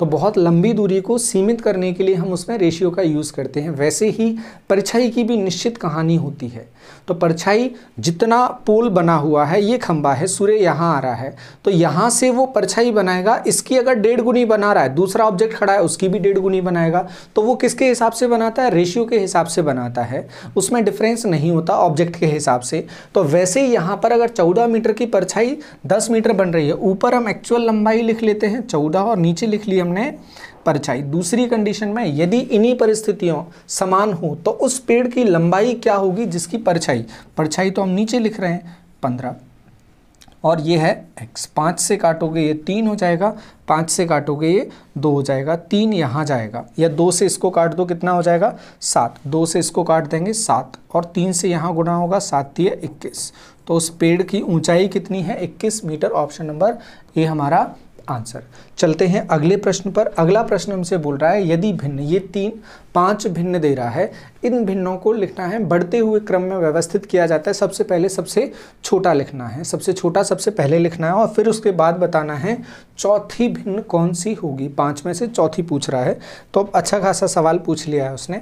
तो बहुत लंबी दूरी को सीमित करने के लिए हम उसमें रेशियो का यूज़ करते हैं वैसे ही परछाई की भी निश्चित कहानी होती है तो परछाई जितना पोल बना हुआ है ये खंबा है सूर्य यहाँ आ रहा है तो यहाँ से वो परछाई बनाएगा इसकी अगर डेढ़ गुनी बना रहा है दूसरा ऑब्जेक्ट खड़ा है उसकी भी डेढ़ गुनी बनाएगा तो वो किसके हिसाब से बनाता है रेशियो के हिसाब से बनाता है उसमें डिफरेंस नहीं होता ऑब्जेक्ट के हिसाब से तो वैसे ही यहाँ पर अगर चौदह मीटर की परछाई दस मीटर बन रही है ऊपर हम एक्चुअल लंबाई लिख लेते हैं चौदह और नीचे लिख लिया हम हमने परछाई दूसरी कंडीशन में यदि इन्हीं परिस्थितियों समान हो तो उस पेड़ की लंबाई क्या होगी जिसकी परछाई परछाई तो हम नीचे लिख रहे हैं पंद्रह और ये है एक्स पाँच से काटोगे ये तीन हो जाएगा पाँच से काटोगे ये दो हो जाएगा तीन यहाँ जाएगा या दो से इसको काट दो कितना हो जाएगा सात दो से इसको काट देंगे सात और तीन से यहाँ गुणा होगा सात तीय इक्कीस तो उस पेड़ की ऊंचाई कितनी है इक्कीस मीटर ऑप्शन नंबर ए हमारा आंसर चलते हैं अगले प्रश्न पर अगला प्रश्न हमसे बोल रहा है यदि भिन्न ये तीन पांच भिन्न दे रहा है इन भिन्नों को लिखना है बढ़ते हुए क्रम में व्यवस्थित किया जाता है सबसे पहले सबसे छोटा लिखना है सबसे छोटा सबसे पहले लिखना है और फिर उसके बाद बताना है चौथी भिन्न कौन सी होगी पांच में से चौथी पूछ रहा है तो अब अच्छा खासा सवाल पूछ लिया है उसने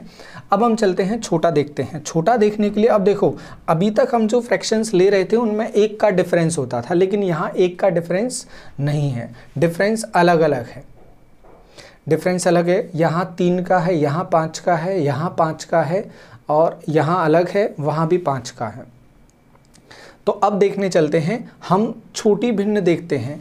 अब हम चलते हैं छोटा देखते हैं छोटा देखने के लिए अब देखो अभी तक हम जो फ्रैक्शंस ले रहे थे उनमें एक का डिफरेंस होता था लेकिन यहाँ एक का डिफरेंस नहीं है डिफरेंस अलग अलग अलग है डिफरेंस अलग है यहाँ तीन का है यहाँ पाँच का है यहाँ पाँच का है और यहाँ अलग है वहाँ भी पाँच का है तो अब देखने चलते हैं हम छोटी भिन्न देखते हैं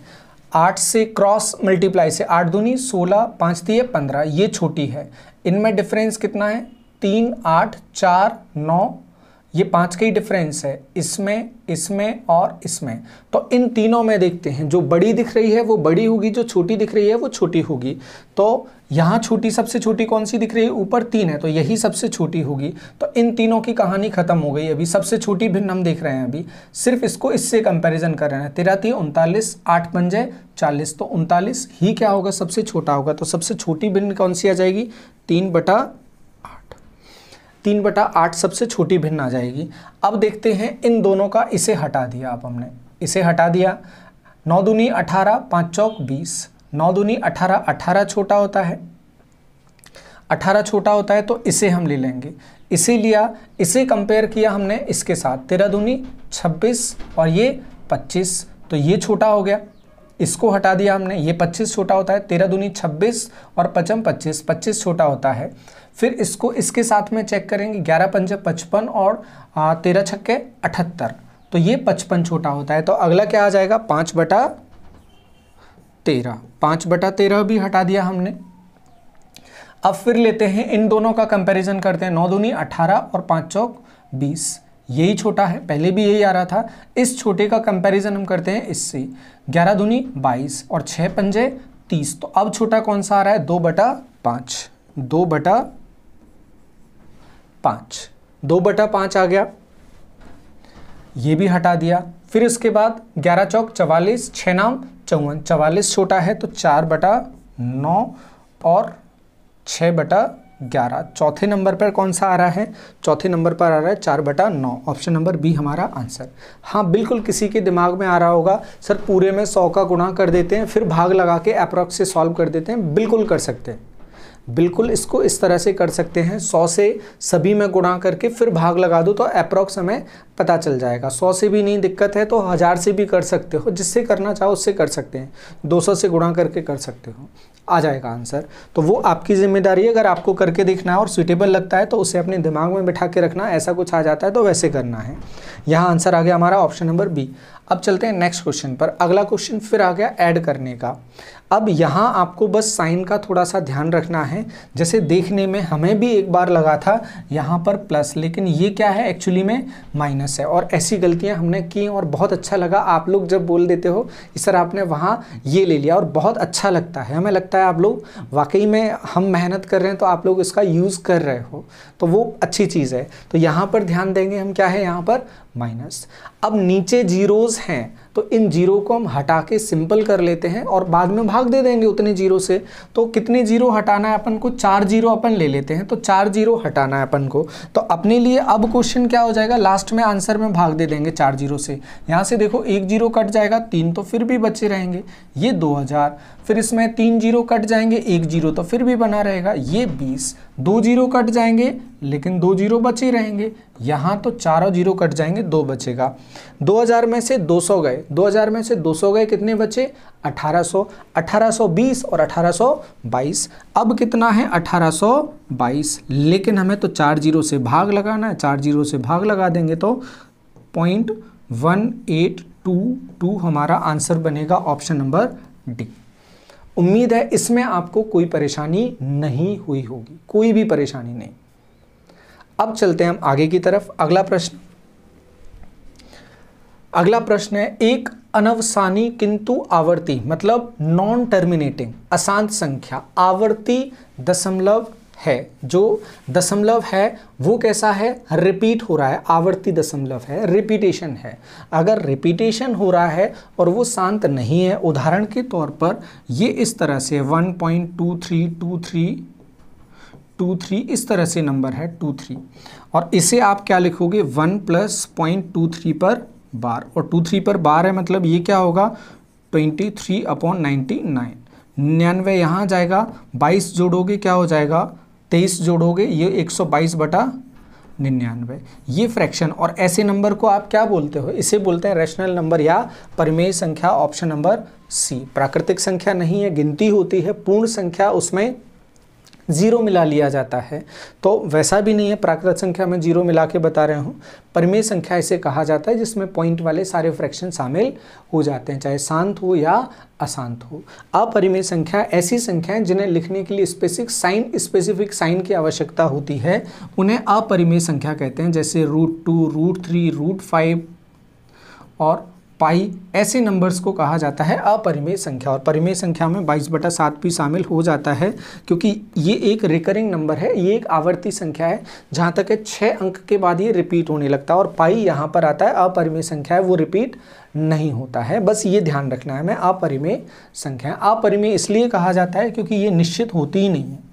आठ से क्रॉस मल्टीप्लाई से आठ दूनी सोलह पाँच दिए पंद्रह ये छोटी है इनमें डिफरेंस कितना है तीन आठ चार नौ ये पांच का ही डिफरेंस है इसमें इसमें और इसमें तो इन तीनों में देखते हैं जो बड़ी दिख रही है वो बड़ी होगी जो छोटी दिख रही है वो छोटी होगी तो यहाँ छोटी सबसे छोटी कौन सी दिख रही है ऊपर तीन है तो यही सबसे छोटी होगी तो इन तीनों की कहानी खत्म हो गई अभी सबसे छोटी भिन्न हम देख रहे हैं अभी सिर्फ इसको इससे कंपेरिजन कर रहे हैं तिराती उनतालीस आठ पंजे चालीस तो उनतालीस ही क्या होगा सबसे छोटा होगा तो सबसे छोटी भिन्न कौन सी आ जाएगी तीन बटा तीन बटा आठ सबसे छोटी भिन्न आ जाएगी अब देखते हैं इन दोनों का इसे हटा दिया आप हमने इसे हटा दिया नौ दूनी अठारह पाँच चौक बीस नौ दूनी अठारह अठारह छोटा होता है अठारह छोटा होता है तो इसे हम ले लेंगे इसे लिया इसे कंपेयर किया हमने इसके साथ तेरह दूनी छब्बीस और ये पच्चीस तो ये छोटा हो गया इसको हटा दिया हमने ये 25 छोटा होता है तेरह दूनी छब्बीस और पचम पच्चीस पच्चीस छोटा होता है फिर इसको इसके साथ में चेक करेंगे ग्यारह पंजे पचपन और तेरह छक्के अठहत्तर तो ये पचपन छोटा होता है तो अगला क्या आ जाएगा पाँच बटा तेरह पाँच बटा तेरह भी हटा दिया हमने अब फिर लेते हैं इन दोनों का कंपैरिजन करते हैं नौ दूनी अठारह और पाँच चौक बीस यही छोटा है पहले भी यही आ रहा था इस छोटे का कंपैरिजन हम करते हैं इससे ग्यारह दूनी बाईस और छः पंजे तीस तो अब छोटा कौन सा आ रहा है दो बटा पाँच दो बटा पाँच दो बटा पाँच आ गया ये भी हटा दिया फिर इसके बाद ग्यारह चौक चवालीस छः नाम चौवन चवालीस छोटा है तो चार बटा नौ और छः बटा ग्यारह चौथे नंबर पर कौन सा आ रहा है चौथे नंबर पर आ रहा है चार बटा नौ ऑप्शन नंबर बी हमारा आंसर हाँ बिल्कुल किसी के दिमाग में आ रहा होगा सर पूरे में सौ का गुणा कर देते हैं फिर भाग लगा के अप्रॉक्स से सॉल्व कर देते हैं बिल्कुल कर सकते हैं बिल्कुल इसको इस तरह से कर सकते हैं सौ से सभी में गुणा करके फिर भाग लगा दो तो अप्रॉक्स हमें पता चल जाएगा सौ से भी नहीं दिक्कत है तो हज़ार से भी कर सकते हो जिससे करना चाहो उससे कर सकते हैं दो सौ से गुणा करके कर सकते हो आ जाएगा आंसर तो वो आपकी ज़िम्मेदारी है अगर आपको करके देखना है और सुटेबल लगता है तो उसे अपने दिमाग में बिठा के रखना ऐसा कुछ आ जाता है तो वैसे करना है यहाँ आंसर आ गया हमारा ऑप्शन नंबर बी अब चलते हैं नेक्स्ट क्वेश्चन पर अगला क्वेश्चन फिर आ गया ऐड करने का अब यहाँ आपको बस साइन का थोड़ा सा ध्यान रखना है जैसे देखने में हमें भी एक बार लगा था यहाँ पर प्लस लेकिन ये क्या है एक्चुअली में माइनस है और ऐसी गलतियाँ हमने की और बहुत अच्छा लगा आप लोग जब बोल देते हो कि सर आपने वहाँ ये ले लिया और बहुत अच्छा लगता है हमें लगता है आप लोग वाकई में हम मेहनत कर रहे हैं तो आप लोग इसका यूज़ कर रहे हो तो वो अच्छी चीज़ है तो यहाँ पर ध्यान देंगे हम क्या है यहाँ पर माइनस अब नीचे जीरोज़ हैं तो इन जीरो को हम हटा के सिंपल कर लेते हैं और बाद में भाग दे देंगे उतने जीरो से तो कितने जीरो हटाना है अपन को चार जीरो अपन ले लेते हैं तो चार जीरो हटाना है अपन को तो अपने लिए अब क्वेश्चन क्या हो जाएगा लास्ट में आंसर में भाग दे देंगे चार जीरो से यहाँ से देखो एक जीरो कट जाएगा तीन तो फिर भी बचे रहेंगे ये दो हज़ार फिर इसमें तीन जीरो कट जाएंगे एक जीरो तो फिर भी बना रहेगा ये बीस दो जीरो कट जाएंगे लेकिन दो जीरो बचे रहेंगे यहाँ तो चारों जीरो कट जाएंगे दो बचेगा 2000 में से 200 गए 2000 में से 200 गए कितने बचे 1800 1820 और 1822 अब कितना है 1822 लेकिन हमें तो चार जीरो से भाग लगाना है चार जीरो से भाग लगा देंगे तो point one eight two two हमारा आंसर बनेगा ऑप्शन नंबर डी उम्मीद है इसमें आपको कोई परेशानी नहीं हुई होगी कोई भी परेशानी नहीं अब चलते हैं हम आगे की तरफ अगला प्रश्न अगला प्रश्न है एक अनवसानी किंतु आवर्ती मतलब नॉन टर्मिनेटिंग अशांत संख्या आवर्ती दशमलव है जो दशमलव है वो कैसा है रिपीट हो रहा है आवर्ती दशमलव है रिपीटेशन है अगर रिपीटेशन हो रहा है और वो शांत नहीं है उदाहरण के तौर पर ये इस तरह से one point two three two three two three इस तरह से नंबर है टू थ्री और इसे आप क्या लिखोगे one plus point two three पर बार और टू थ्री पर बार है मतलब ये क्या होगा twenty three upon ninety nine निन्यानवे यहाँ जाएगा बाईस जोड़ोगे क्या हो जाएगा तेईस जोड़ोगे ये एक सौ बाईस बटा निन्यानवे ये फ्रैक्शन और ऐसे नंबर को आप क्या बोलते हो इसे बोलते हैं रेशनल नंबर या परमेय संख्या ऑप्शन नंबर सी प्राकृतिक संख्या नहीं है गिनती होती है पूर्ण संख्या उसमें जीरो मिला लिया जाता है तो वैसा भी नहीं है प्राकृत संख्या में जीरो मिला के बता रहे हूँ परमेय संख्या इसे कहा जाता है जिसमें पॉइंट वाले सारे फ्रैक्शन शामिल हो जाते हैं चाहे शांत हो या अशांत हो अपरिमेय संख्या ऐसी संख्याएं जिन्हें लिखने के लिए स्पेसिफिक साइन स्पेसिफिक साइन की आवश्यकता होती है उन्हें अपरिमेय संख्या कहते हैं जैसे root two root three root five और पाई ऐसे नंबर्स को कहा जाता है अपरिमेय संख्या और परिमेय संख्या में बाईस बटा सात भी शामिल हो जाता है क्योंकि ये एक रिकरिंग नंबर है ये एक आवर्ती संख्या है जहाँ तक है छः अंक के बाद ये रिपीट होने लगता है और पाई यहाँ पर आता है अपरिमेय संख्या है वो रिपीट नहीं होता है बस ये ध्यान रखना है मैं अपरिमेय संख्या अपरिमेय इसलिए कहा जाता है क्योंकि ये निश्चित होती ही नहीं है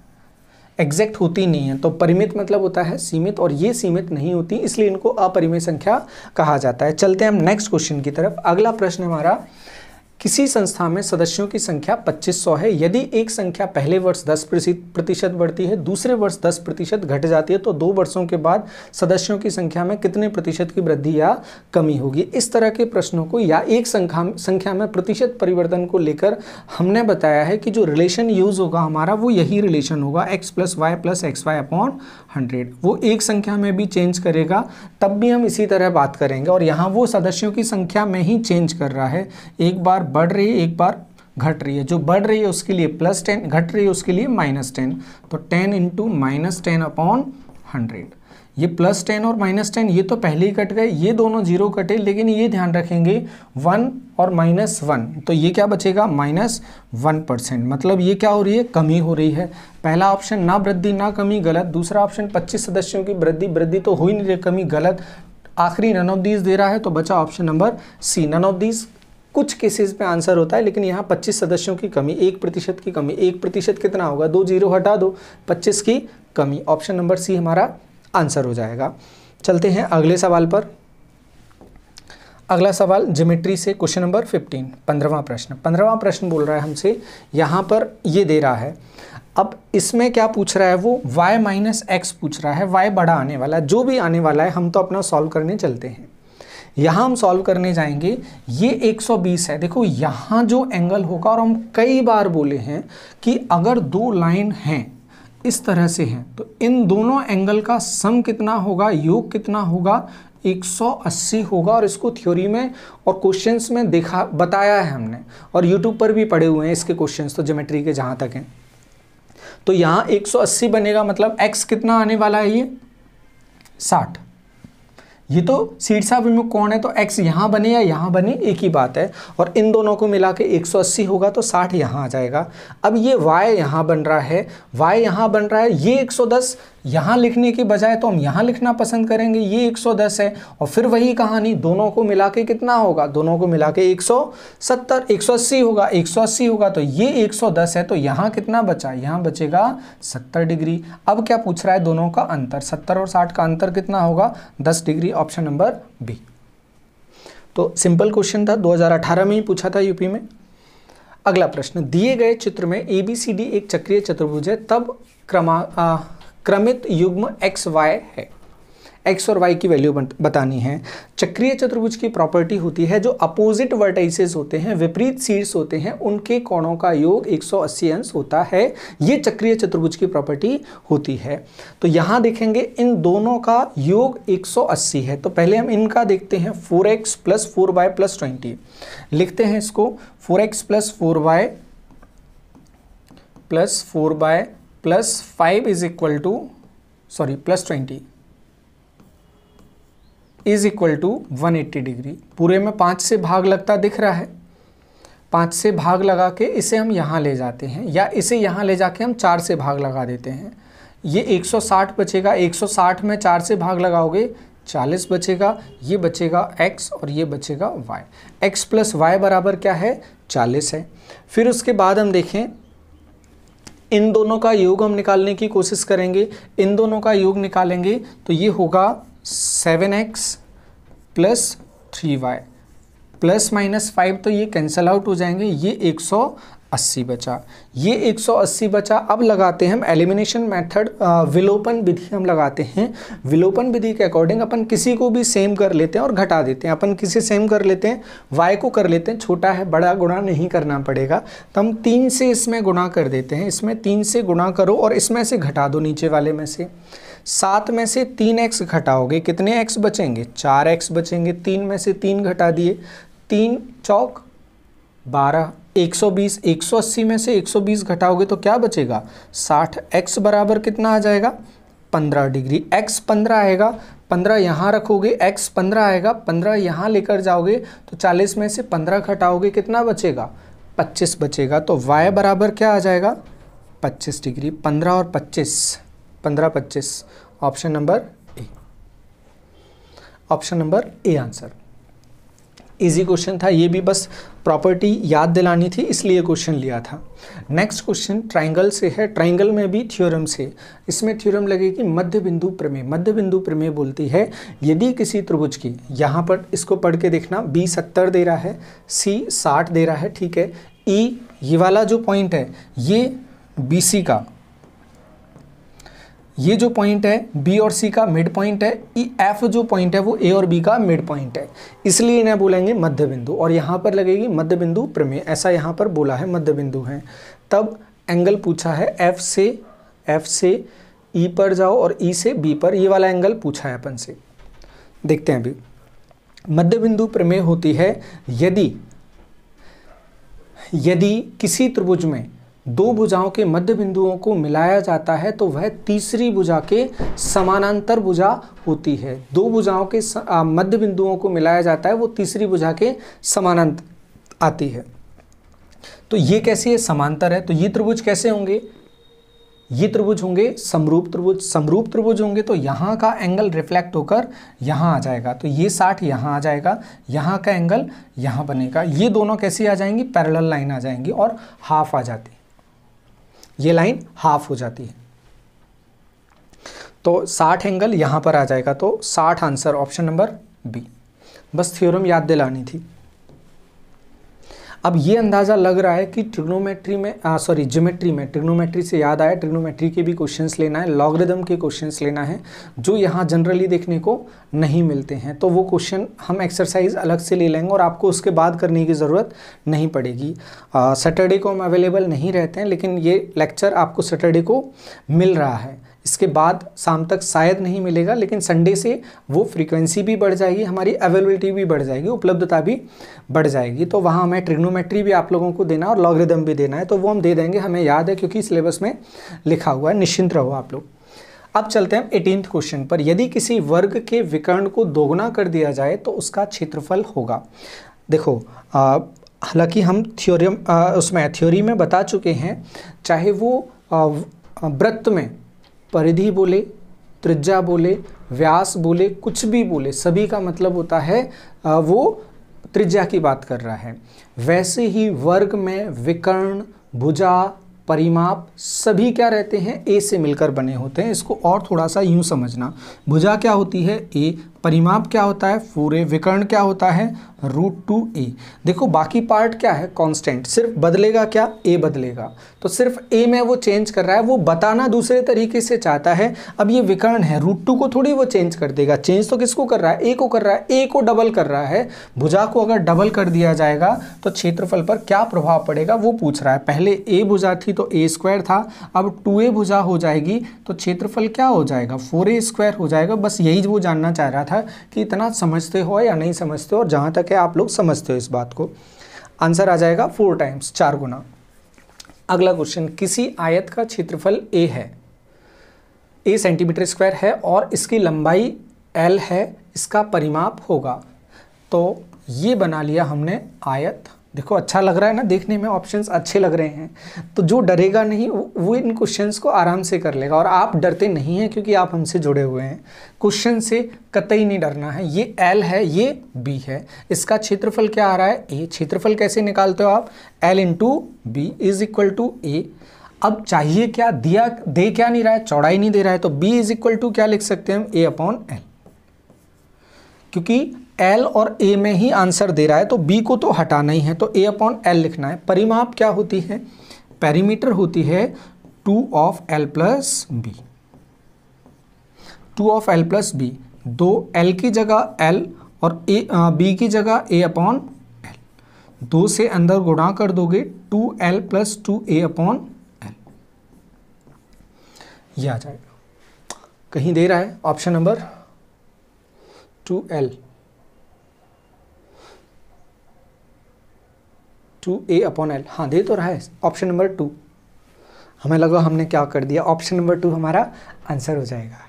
एग्जैक्ट होती नहीं है तो परिमित मतलब होता है सीमित और ये सीमित नहीं होती इसलिए इनको अपरिमित संख्या कहा जाता है चलते हैं हम नेक्स्ट क्वेश्चन की तरफ अगला प्रश्न हमारा किसी संस्था में सदस्यों की संख्या 2500 है यदि एक संख्या पहले वर्ष 10 प्रतिशत बढ़ती है दूसरे वर्ष 10 प्रतिशत घट जाती है तो दो वर्षों के बाद सदस्यों की संख्या में कितने प्रतिशत की वृद्धि या कमी होगी इस तरह के प्रश्नों को या एक संख्या संख्या में प्रतिशत परिवर्तन को लेकर हमने बताया है कि जो रिलेशन यूज होगा हमारा वो यही रिलेशन होगा x plus y plus x y upon hundred वो एक संख्या में भी चेंज करेगा तब भी हम इसी तरह बात करेंगे और यहाँ वो सदस्यों की संख्या में ही चेंज कर रहा है एक बार बढ़ रही है एक बार घट रही है जो बढ़ रही है उसके लिए प्लस टेन घट रही है उसके लिए माइनस टेन तो ten into minus ten upon hundred ये प्लस टेन और माइनस टेन ये तो पहले ही कट गए ये दोनों जीरो कटे लेकिन ये ध्यान रखेंगे वन और माइनस वन तो ये क्या बचेगा माइनस वन परसेंट मतलब ये क्या हो रही है कमी हो रही है पहला ऑप्शन ना वृद्धि ना कमी गलत दूसरा ऑप्शन पच्चीस सदस्यों की वृद्धि वृद्धि तो हो ही नहीं रही कमी गलत आखिरी नन ऑफ दीज दे रहा है तो बचा option number c none of these कुछ केसेस पे आंसर होता है लेकिन यहाँ 25 सदस्यों की कमी एक प्रतिशत की कमी एक प्रतिशत कितना होगा दो जीरो हटा दो 25 की कमी ऑप्शन नंबर सी हमारा आंसर हो जाएगा चलते हैं अगले सवाल पर अगला सवाल ज्योमेट्री से क्वेश्चन नंबर 15 पंद्रवा प्रश्न पंद्रवा प्रश्न बोल रहा है हमसे यहाँ पर ये दे रहा है अब इसमें क्या पूछ रहा है वो y माइनस एक्स पूछ रहा है y बड़ा आने वाला है जो भी आने वाला है हम तो अपना सॉल्व करने चलते हैं यहाँ हम सॉल्व करने जाएंगे ये 120 है देखो यहाँ जो एंगल होगा और हम कई बार बोले हैं कि अगर दो लाइन हैं इस तरह से हैं तो इन दोनों एंगल का सम कितना होगा योग कितना होगा 180 होगा और इसको थ्योरी में और क्वेश्चंस में देखा बताया है हमने और यूट्यूब पर भी पढ़े हुए हैं इसके क्वेश्चन तो ज्योमेट्री के जहाँ तक हैं तो यहाँ 180 बनेगा मतलब x कितना आने वाला है ये साठ ये तो शीर्षा विमुख कौन है तो x यहाँ बने या यहाँ बने एक ही बात है और इन दोनों को मिला के एक होगा तो 60 यहाँ आ जाएगा अब ये y यहाँ बन रहा है y यहाँ बन रहा है ये 110 यहां लिखने के बजाय तो हम यहां लिखना पसंद करेंगे ये 110 है और फिर वही कहानी दोनों को मिला के कितना होगा दोनों को मिला के 170 180 होगा 180 होगा तो ये 110 है तो यहां कितना बचा यहां बचेगा 70 डिग्री अब क्या पूछ रहा है दोनों का अंतर 70 और 60 का अंतर कितना होगा 10 डिग्री ऑप्शन नंबर बी तो सिंपल क्वेश्चन था 2018 में ही पूछा था यूपी में अगला प्रश्न दिए गए चित्र में एबीसीडी एक चक्रीय चतुर्भुज है तब क्रमा आ, क्रमित युग्म एक्स वाई है एक्स और वाई की वैल्यू बतानी है चक्रीय चतुर्भुज की प्रॉपर्टी होती है जो अपोजिट वर्टाइसेस होते हैं विपरीत सीर्स होते हैं उनके कोणों का योग 180 अंश होता है ये चक्रीय चतुर्भुज की प्रॉपर्टी होती है तो यहाँ देखेंगे इन दोनों का योग 180 है तो पहले हम इनका देखते हैं 4x x plus four y plus twenty लिखते हैं इसको four x plus four y plus four by plus 5 is equal to sorry plus 20 is equal to 180 degree पूरे में पाँच से भाग लगता दिख रहा है पाँच से भाग लगा के इसे हम यहाँ ले जाते हैं या इसे यहाँ ले जाके हम चार से भाग लगा देते हैं ये 160 बचेगा 160 में चार से भाग लगाओगे 40 बचेगा ये बचेगा x और ये बचेगा y x प्लस वाई बराबर क्या है 40 है फिर उसके बाद हम देखें इन दोनों का योग हम निकालने की कोशिश करेंगे इन दोनों का योग निकालेंगे तो ये होगा seven x plus three y plus minus five तो ये कैंसल आउट हो जाएंगे ये एक सौ अस्सी बचा ये एक सौ अस्सी बचा अब लगाते हैं हम एलिमिनेशन मेथड विलोपन विधि हम लगाते हैं विलोपन विधि के अकॉर्डिंग अपन किसी को भी सेम कर लेते हैं और घटा देते हैं अपन किसी सेम कर लेते हैं वाई को कर लेते हैं छोटा है बड़ा गुणा नहीं करना पड़ेगा तो हम तीन से इसमें गुणा कर देते हैं इसमें तीन से गुणा करो और इसमें से घटा दो नीचे वाले में से सात में से तीन एक्स घटाओगे कितने एक्स बचेंगे चार एक्स बचेंगे तीन में से तीन घटा दिए तीन चौक बारह 120 180 में से 120 घटाओगे तो क्या बचेगा 60 एक्स बराबर कितना आ जाएगा 15 डिग्री x 15 आएगा 15 यहाँ रखोगे x 15 आएगा 15 यहाँ लेकर जाओगे तो 40 में से 15 घटाओगे कितना बचेगा 25 बचेगा तो y बराबर क्या आ जाएगा 25 डिग्री 15 और 25 15 25 option number a option number a answer easy question था ये भी बस प्रॉपर्टी याद दिलानी थी इसलिए क्वेश्चन लिया था नेक्स्ट क्वेश्चन ट्राइंगल से है ट्राइंगल में भी थ्योरम से इसमें थ्योरम लगेगी मध्य बिंदु प्रमेय मध्य बिंदु प्रमेय बोलती है यदि किसी त्रिभुज की यहाँ पर इसको पढ़ के देखना बी सत्तर दे रहा है सी साठ दे रहा है ठीक है ई e, ये वाला जो पॉइंट है ये बी सी का ये जो पॉइंट है बी और सी का मिड पॉइंट है ई e, एफ जो पॉइंट है वो ए और बी का मिड पॉइंट है इसलिए इन्हें बोलेंगे मध्य बिंदु और यहाँ पर लगेगी मध्य बिंदु प्रमेय ऐसा यहाँ पर बोला है मध्य बिंदु है तब एंगल पूछा है एफ से एफ से ई e पर जाओ और ई e से बी पर ये वाला एंगल पूछा है अपन से देखते हैं अभी मध्य बिंदु प्रमेय होती है यदि यदि किसी त्रिभुज में दो भुजाओं के मध्य बिंदुओं को मिलाया जाता है तो वह तीसरी भुजा के समानांतर भुजा होती है दो भुजाओं के मध्य बिंदुओं को मिलाया जाता है वो तीसरी भुजा के समानांतर आती है तो ये कैसी है समांतर है तो ये त्रिभुज कैसे होंगे ये त्रिभुज होंगे समरूप त्रिभुज समरूप त्रिभुज होंगे तो यहाँ का एंगल रिफ्लेक्ट होकर यहाँ आ जाएगा तो ये साठ यहाँ आ जाएगा यहाँ का एंगल यहाँ बनेगा ये दोनों कैसी आ जाएंगी पैरेलल लाइन आ जाएंगी और हाफ आ जाती ये लाइन हाफ हो जाती है तो 60 एंगल यहां पर आ जाएगा तो 60 आंसर ऑप्शन नंबर बी बस थ्योरम याद दिलानी थी अब ये अंदाज़ा लग रहा है कि ट्रिग्नोमेट्री में सॉरी ज्योमेट्री में ट्रिग्नोमेट्री से याद आया ट्रिग्नोमेट्री के भी क्वेश्चंस लेना है लॉगरिदम के क्वेश्चंस लेना है जो यहाँ जनरली देखने को नहीं मिलते हैं तो वो क्वेश्चन हम एक्सरसाइज अलग से ले लेंगे और आपको उसके बाद करने की ज़रूरत नहीं पड़ेगी सैटरडे को हम अवेलेबल नहीं रहते हैं लेकिन ये लेक्चर आपको सैटरडे को मिल रहा है इसके बाद शाम तक शायद नहीं मिलेगा लेकिन संडे से वो फ्रीक्वेंसी भी बढ़ जाएगी हमारी अवेलेबिलिटी भी बढ़ जाएगी उपलब्धता भी बढ़ जाएगी तो वहाँ हमें ट्रिग्नोमेट्री भी आप लोगों को देना और लॉगरिदम भी देना है तो वो हम दे देंगे हमें याद है क्योंकि सिलेबस में लिखा हुआ है निश्चिंत रहो आप लोग अब चलते हैं एटीनथ क्वेश्चन पर यदि किसी वर्ग के विकर्ण को दोगुना कर दिया जाए तो उसका क्षेत्रफल होगा देखो हालांकि हम थ्योरियम उसमें थ्योरी में बता चुके हैं चाहे वो वृत्त में परिधि बोले त्रिज्या बोले व्यास बोले कुछ भी बोले सभी का मतलब होता है वो त्रिज्या की बात कर रहा है वैसे ही वर्ग में विकर्ण भुजा परिमाप सभी क्या रहते हैं ए से मिलकर बने होते हैं इसको और थोड़ा सा यूं समझना भुजा क्या होती है ए परिमाप क्या होता है पूरे विकर्ण क्या होता है रूट टू ए देखो बाकी पार्ट क्या है कांस्टेंट सिर्फ बदलेगा क्या ए बदलेगा तो सिर्फ ए में वो चेंज कर रहा है वो बताना दूसरे तरीके से चाहता है अब ये विकर्ण है रूट टू को थोड़ी वो चेंज कर देगा चेंज तो किसको कर रहा है ए को कर रहा है ए को डबल कर रहा है भुजा को अगर डबल कर दिया जाएगा तो क्षेत्रफल पर क्या प्रभाव पड़ेगा वो पूछ रहा है पहले ए भुजा थी तो ए स्क्वायर था अब टू ए भुजा हो जाएगी तो क्षेत्रफल क्या हो जाएगा फोर ए स्क्वायर हो जाएगा बस यही वो जानना चाह रहा था है कि इतना समझते हो या नहीं समझते हो और जहाँ तक है आप लोग समझते हो इस बात को आंसर आ जाएगा फोर टाइम्स चार गुना अगला क्वेश्चन किसी आयत का क्षेत्रफल ए है ए सेंटीमीटर स्क्वायर है और इसकी लंबाई एल है इसका परिमाप होगा तो ये बना लिया हमने आयत देखो अच्छा लग रहा है ना देखने में ऑप्शंस अच्छे लग रहे हैं तो जो डरेगा नहीं वो इन क्वेश्चंस को आराम से कर लेगा और आप डरते नहीं हैं क्योंकि आप हमसे जुड़े हुए हैं क्वेश्चन से कतई नहीं डरना है ये एल है ये बी है इसका क्षेत्रफल क्या आ रहा है ए क्षेत्रफल कैसे निकालते हो आप l into b is equal to a अब चाहिए क्या दिया दे क्या नहीं रहा है चौड़ाई नहीं दे रहा है तो बी इज इक्वल टू क्या लिख सकते हैं हम ए अपॉन एल क्योंकि एल और ए में ही आंसर दे रहा है तो बी को तो हटाना ही है तो ए अपॉन एल लिखना है परिमाप क्या होती है पेरीमीटर होती है two of l plus b two of l plus b दो एल की जगह एल और ए बी की जगह ए अपॉन एल दो से अंदर गुणा कर दोगे two l plus two a upon l ये आ जाएगा कहीं दे रहा है option number two l two a upon l हाँ दे तो रहा है ऑप्शन नंबर टू हमें लगा हमने क्या कर दिया ऑप्शन नंबर टू हमारा आंसर हो जाएगा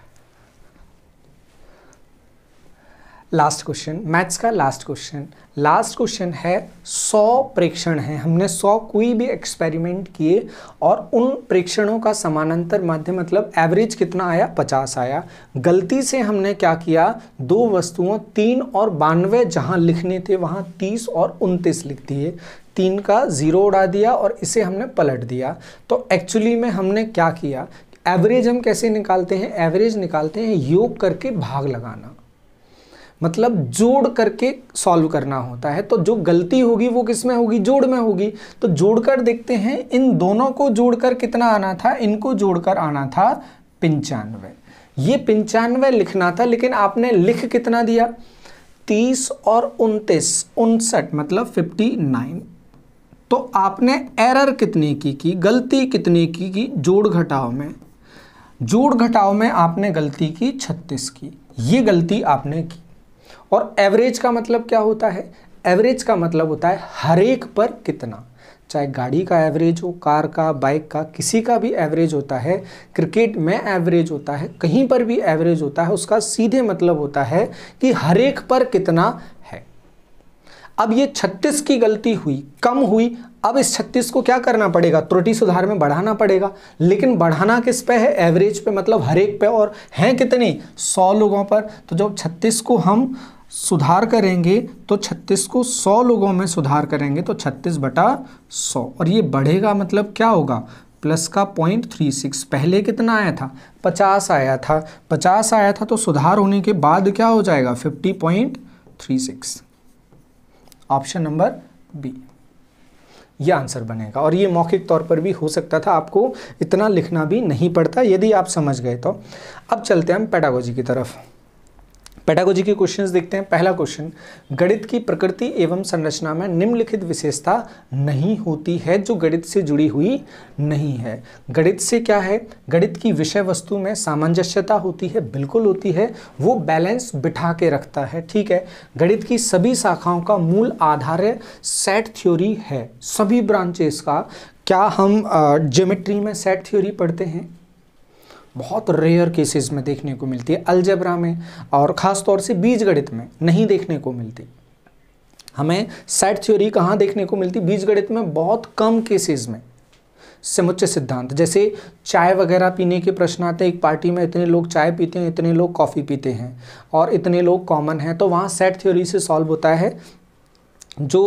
लास्ट क्वेश्चन मैथ्स का लास्ट क्वेश्चन लास्ट क्वेश्चन है सौ प्रेक्षण है हमने सौ कोई भी एक्सपेरिमेंट किए और उन प्रेक्षणों का समानांतर माध्य मतलब एवरेज कितना आया पचास आया गलती से हमने क्या किया दो वस्तुओं तीन और बानवे जहां लिखने थे वहां तीस और उनतीस लिख दिए तीन का ज़ीरो उड़ा दिया और इसे हमने पलट दिया तो एक्चुअली में हमने क्या किया एवरेज हम कैसे निकालते हैं एवरेज निकालते हैं योग करके भाग लगाना मतलब जोड़ करके सॉल्व करना होता है तो जो गलती होगी वो किस में होगी जोड़ में होगी तो जोड़कर देखते हैं इन दोनों को जोड़कर कितना आना था इनको जोड़कर आना था पंचानवे ये पंचानवे लिखना था लेकिन आपने लिख कितना दिया तीस और उनतीस उनसठ मतलब फिफ्टी नाइन तो आपने एरर कितनी की की गलती कितनी की की जोड़ घटाव में जोड़ घटाव में आपने गलती की छत्तीस की ये गलती आपने की और एवरेज का मतलब क्या होता है एवरेज का मतलब होता है हर एक पर कितना चाहे गाड़ी का एवरेज हो कार का बाइक का किसी का भी एवरेज होता है क्रिकेट में एवरेज होता है कहीं पर भी एवरेज होता है उसका सीधे मतलब होता है कि हर एक पर कितना अब ये छत्तीस की गलती हुई कम हुई अब इस छत्तीस को क्या करना पड़ेगा त्रुटि सुधार में बढ़ाना पड़ेगा लेकिन बढ़ाना किस पे है एवरेज पे मतलब हर एक पे और हैं कितने सौ लोगों पर तो जब छत्तीस को हम सुधार करेंगे तो छत्तीस को सौ लोगों में सुधार करेंगे तो छत्तीस बटा सौ और ये बढ़ेगा मतलब क्या होगा प्लस का पॉइंट थ्री सिक्स पहले कितना आया था पचास आया था पचास आया था तो सुधार होने के बाद क्या हो जाएगा fifty point three six option number b यह आंसर बनेगा और ये मौखिक तौर पर भी हो सकता था आपको इतना लिखना भी नहीं पड़ता यदि आप समझ गए तो अब चलते हैं हम पैडागोजी की तरफ पेडागोजी के क्वेश्चंस देखते हैं पहला क्वेश्चन गणित की प्रकृति एवं संरचना में निम्नलिखित विशेषता नहीं होती है जो गणित से जुड़ी हुई नहीं है गणित से क्या है गणित की विषय वस्तु में सामंजस्यता होती है बिल्कुल होती है वो बैलेंस बिठा के रखता है ठीक है गणित की सभी शाखाओं का मूल आधार सेट थ्योरी है सभी ब्रांचेस का क्या हम ज्योमेट्री में सेट थ्योरी पढ़ते हैं बहुत रेयर केसेस में देखने को मिलती है अलजबरा में और ख़ास तौर से बीजगणित में नहीं देखने को मिलती हमें सेट थ्योरी कहाँ देखने को मिलती बीजगणित में बहुत कम केसेस में समुच्चय सिद्धांत जैसे चाय वगैरह पीने के प्रश्न आते हैं एक पार्टी में इतने लोग चाय पीते हैं इतने लोग कॉफ़ी पीते हैं और इतने लोग कॉमन हैं तो वहाँ सेट थ्योरी से सॉल्व होता है जो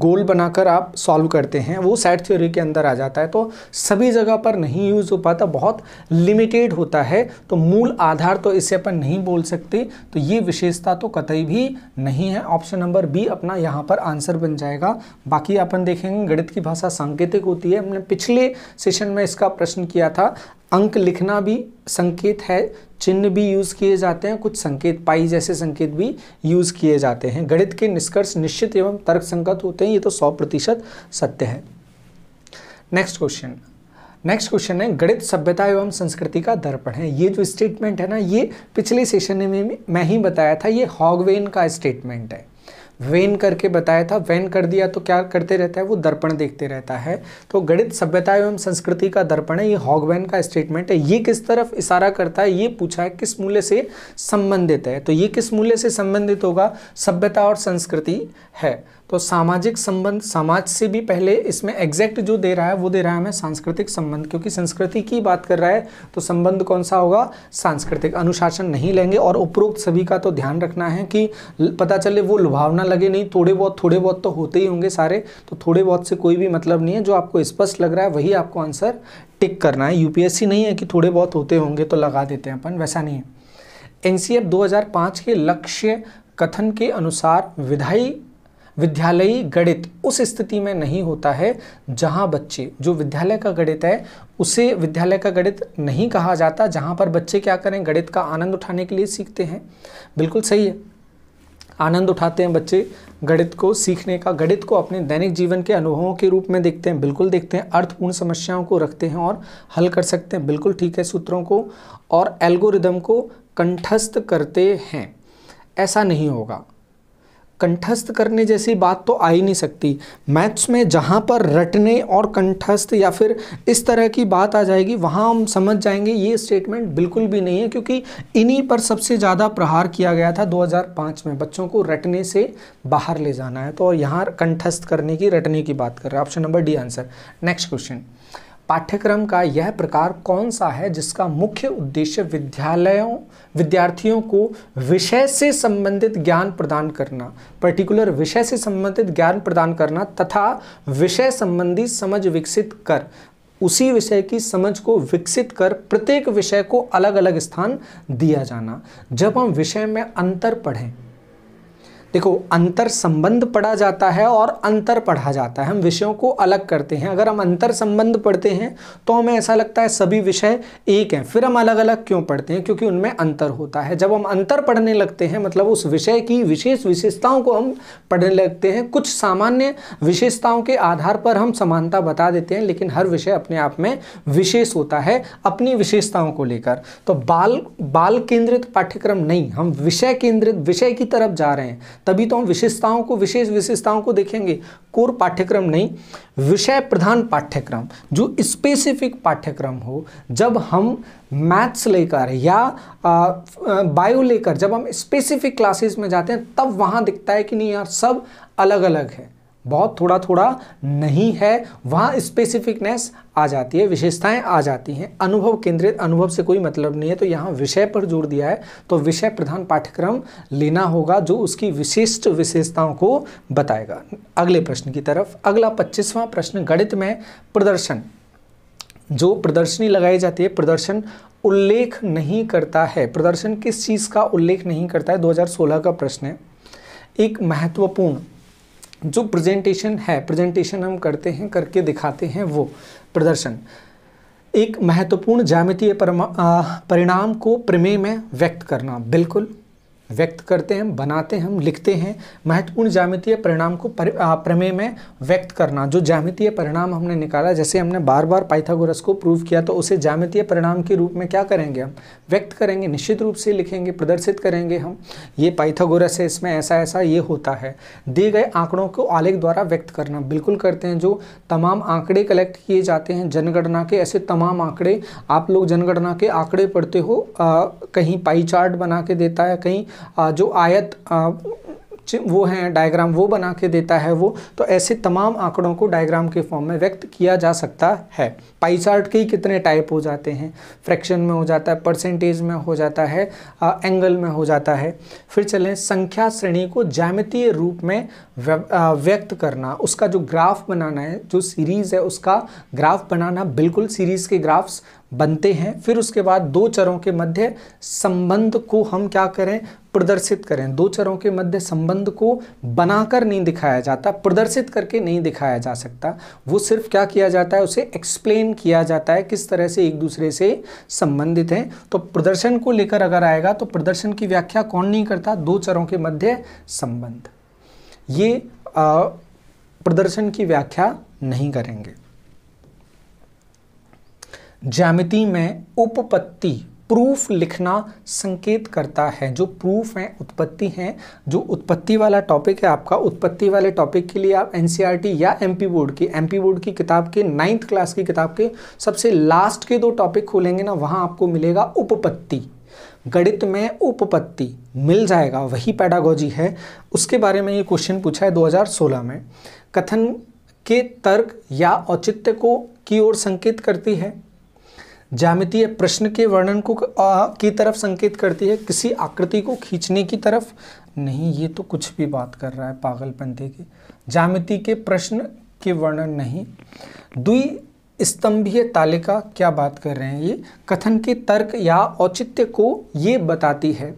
गोल बनाकर आप सॉल्व करते हैं वो सेट थ्योरी के अंदर आ जाता है तो सभी जगह पर नहीं यूज़ हो पाता बहुत लिमिटेड होता है तो मूल आधार तो इसे अपन नहीं बोल सकते तो ये विशेषता तो कतई भी नहीं है ऑप्शन नंबर बी अपना यहाँ पर आंसर बन जाएगा बाकी अपन देखेंगे गणित की भाषा सांकेतिक होती है हमने पिछले सेशन में इसका प्रश्न किया था अंक लिखना भी संकेत है चिन्ह भी यूज़ किए जाते हैं कुछ संकेत पाई जैसे संकेत भी यूज़ किए जाते हैं गणित के निष्कर्ष निश्चित एवं तर्कसंगत होते हैं ये तो सौ प्रतिशत सत्य है नेक्स्ट क्वेश्चन नेक्स्ट क्वेश्चन है गणित सभ्यता एवं संस्कृति का दर्पण है ये जो स्टेटमेंट है ना ये पिछले सेशन में मैं ही बताया था ये हॉगवेन का स्टेटमेंट है वेन करके बताया था वेन कर दिया तो क्या करते रहता है वो दर्पण देखते रहता है तो गणित सभ्यता एवं संस्कृति का दर्पण है ये हॉगवैन का स्टेटमेंट है ये किस तरफ इशारा करता है ये पूछा है किस मूल्य से संबंधित है तो ये किस मूल्य से संबंधित होगा सभ्यता और संस्कृति है तो सामाजिक संबंध समाज से भी पहले इसमें एग्जैक्ट जो दे रहा है वो दे रहा है हमें सांस्कृतिक संबंध क्योंकि संस्कृति की बात कर रहा है तो संबंध कौन सा होगा सांस्कृतिक अनुशासन नहीं लेंगे और उपरोक्त सभी का तो ध्यान रखना है कि पता चले वो लुभावना लगे नहीं थोड़े बहुत थोड़े बहुत तो होते ही होंगे सारे तो थोड़े बहुत से कोई भी मतलब नहीं है जो आपको स्पष्ट लग रहा है वही आपको आंसर टिक करना है यूपीएससी नहीं है कि थोड़े बहुत होते होंगे तो लगा देते हैं अपन वैसा नहीं है एन 2005 के लक्ष्य कथन के अनुसार विधायी विद्यालयी गणित उस स्थिति में नहीं होता है जहाँ बच्चे जो विद्यालय का गणित है उसे विद्यालय का गणित नहीं कहा जाता जहाँ पर बच्चे क्या करें गणित का आनंद उठाने के लिए सीखते हैं बिल्कुल सही है आनंद उठाते हैं बच्चे गणित को सीखने का गणित को अपने दैनिक जीवन के अनुभवों के रूप में देखते हैं बिल्कुल देखते हैं अर्थपूर्ण समस्याओं को रखते हैं और हल कर सकते हैं बिल्कुल ठीक है सूत्रों को और एल्गोरिदम को कंठस्थ करते हैं ऐसा नहीं होगा कंठस्थ करने जैसी बात तो आ ही नहीं सकती मैथ्स में जहाँ पर रटने और कंठस्थ या फिर इस तरह की बात आ जाएगी वहाँ हम समझ जाएंगे ये स्टेटमेंट बिल्कुल भी नहीं है क्योंकि इन्हीं पर सबसे ज़्यादा प्रहार किया गया था 2005 में बच्चों को रटने से बाहर ले जाना है तो यहाँ कंठस्थ करने की रटने की बात कर रहे हैं option number d answer next question पाठ्यक्रम का यह प्रकार कौन सा है जिसका मुख्य उद्देश्य विद्यालयों विद्यार्थियों को विषय से संबंधित ज्ञान प्रदान करना पर्टिकुलर विषय से संबंधित ज्ञान प्रदान करना तथा विषय संबंधी समझ विकसित कर उसी विषय की समझ को विकसित कर प्रत्येक विषय को अलग अलग स्थान दिया जाना जब हम विषय में अंतर पढ़ें देखो अंतर संबंध पढ़ा जाता है और अंतर पढ़ा जाता है हम विषयों को अलग करते हैं अगर हम अंतर संबंध पढ़ते हैं तो हमें ऐसा लगता है सभी विषय एक हैं फिर हम अलग अलग क्यों पढ़ते हैं क्योंकि उनमें अंतर होता है जब हम अंतर पढ़ने लगते हैं मतलब उस विषय की विशेष विशेषताओं को हम पढ़ने लगते हैं कुछ सामान्य विशेषताओं के आधार पर हम समानता बता देते हैं लेकिन हर विषय अपने आप में विशेष होता है अपनी विशेषताओं को लेकर तो बाल बाल केंद्रित पाठ्यक्रम नहीं हम विषय केंद्रित विषय की तरफ जा रहे हैं तभी तो हम विशेषताओं को विशेष विशेषताओं को देखेंगे कोर पाठ्यक्रम नहीं विषय प्रधान पाठ्यक्रम जो स्पेसिफिक पाठ्यक्रम हो जब हम मैथ्स लेकर या बायो लेकर जब हम स्पेसिफिक क्लासेस में जाते हैं तब वहाँ दिखता है कि नहीं यार सब अलग अलग है बहुत थोड़ा थोड़ा नहीं है वहाँ स्पेसिफिकनेस आ जाती है विशेषताएं आ जाती हैं अनुभव केंद्रित अनुभव से कोई मतलब नहीं है तो यहाँ विषय पर जोर दिया है तो विषय प्रधान पाठ्यक्रम लेना होगा जो उसकी विशिष्ट विशेषताओं को बताएगा अगले प्रश्न की तरफ अगला पच्चीसवां प्रश्न गणित में प्रदर्शन जो प्रदर्शनी लगाई जाती है प्रदर्शन उल्लेख नहीं करता है प्रदर्शन किस चीज़ का उल्लेख नहीं करता है दो का प्रश्न है एक महत्वपूर्ण जो प्रेजेंटेशन है प्रेजेंटेशन हम करते हैं करके दिखाते हैं वो प्रदर्शन एक महत्वपूर्ण ज्यामितीय परिणाम को प्रमेय में व्यक्त करना बिल्कुल व्यक्त करते हैं बनाते हैं हम लिखते हैं महत्वपूर्ण जामितीय परिणाम को प्रमेय में व्यक्त करना जो जामितीय परिणाम हमने निकाला जैसे हमने बार बार पाइथागोरस को प्रूव किया तो उसे जामितीय परिणाम के रूप में क्या करेंगे हम व्यक्त करेंगे निश्चित रूप से लिखेंगे प्रदर्शित करेंगे हम ये पाइथागोरस है इसमें ऐसा ऐसा ये होता है दिए गए आंकड़ों को आलेख द्वारा व्यक्त करना बिल्कुल करते हैं जो तमाम आंकड़े कलेक्ट किए जाते हैं जनगणना के ऐसे तमाम आंकड़े आप लोग जनगणना के आंकड़े पढ़ते हो कहीं पाई चार्ट बना के देता है कहीं जो आयत वो हैं डायग्राम वो बना के देता है वो तो ऐसे तमाम आंकड़ों को डायग्राम के फॉर्म में व्यक्त किया जा सकता है पाई चार्ट के ही कितने टाइप हो जाते हैं फ्रैक्शन में हो जाता है परसेंटेज में हो जाता है आ, एंगल में हो जाता है फिर चलें संख्या श्रेणी को ज्यामितीय रूप में व्यक्त करना उसका जो ग्राफ बनाना है जो सीरीज़ है उसका ग्राफ बनाना बिल्कुल सीरीज़ के ग्राफ्स बनते हैं फिर उसके बाद दो चरों के मध्य संबंध को हम क्या करें प्रदर्शित करें दो चरों के मध्य संबंध को बनाकर नहीं दिखाया जाता प्रदर्शित करके नहीं दिखाया जा सकता वो सिर्फ क्या किया जाता है उसे एक्सप्लेन किया जाता है किस तरह से एक दूसरे से संबंधित हैं तो प्रदर्शन को लेकर अगर आएगा तो प्रदर्शन की व्याख्या कौन नहीं करता दो चरों के मध्य संबंध ये आ, प्रदर्शन की व्याख्या नहीं करेंगे ज्यामिति में उपपत्ति प्रूफ लिखना संकेत करता है जो प्रूफ है उत्पत्ति है जो उत्पत्ति वाला टॉपिक है आपका उत्पत्ति वाले टॉपिक के लिए आप एनसीईआरटी e या एमपी बोर्ड की एमपी बोर्ड की किताब के नाइन्थ क्लास की किताब के सबसे लास्ट के दो टॉपिक खोलेंगे ना वहाँ आपको मिलेगा उपपत्ति गणित में उपपत्ति मिल जाएगा वही पैडागोजी है उसके बारे में ये क्वेश्चन पूछा है 2016 में कथन के तर्क या औचित्य को की ओर संकेत करती है ज्यामितीय प्रश्न के वर्णन को आ, की तरफ संकेत करती है किसी आकृति को खींचने की तरफ नहीं ये तो कुछ भी बात कर रहा है पागलपंथी की ज्यामिति के प्रश्न के वर्णन नहीं द्वि स्तंभीय तालिका क्या बात कर रहे हैं ये कथन के तर्क या औचित्य को ये बताती है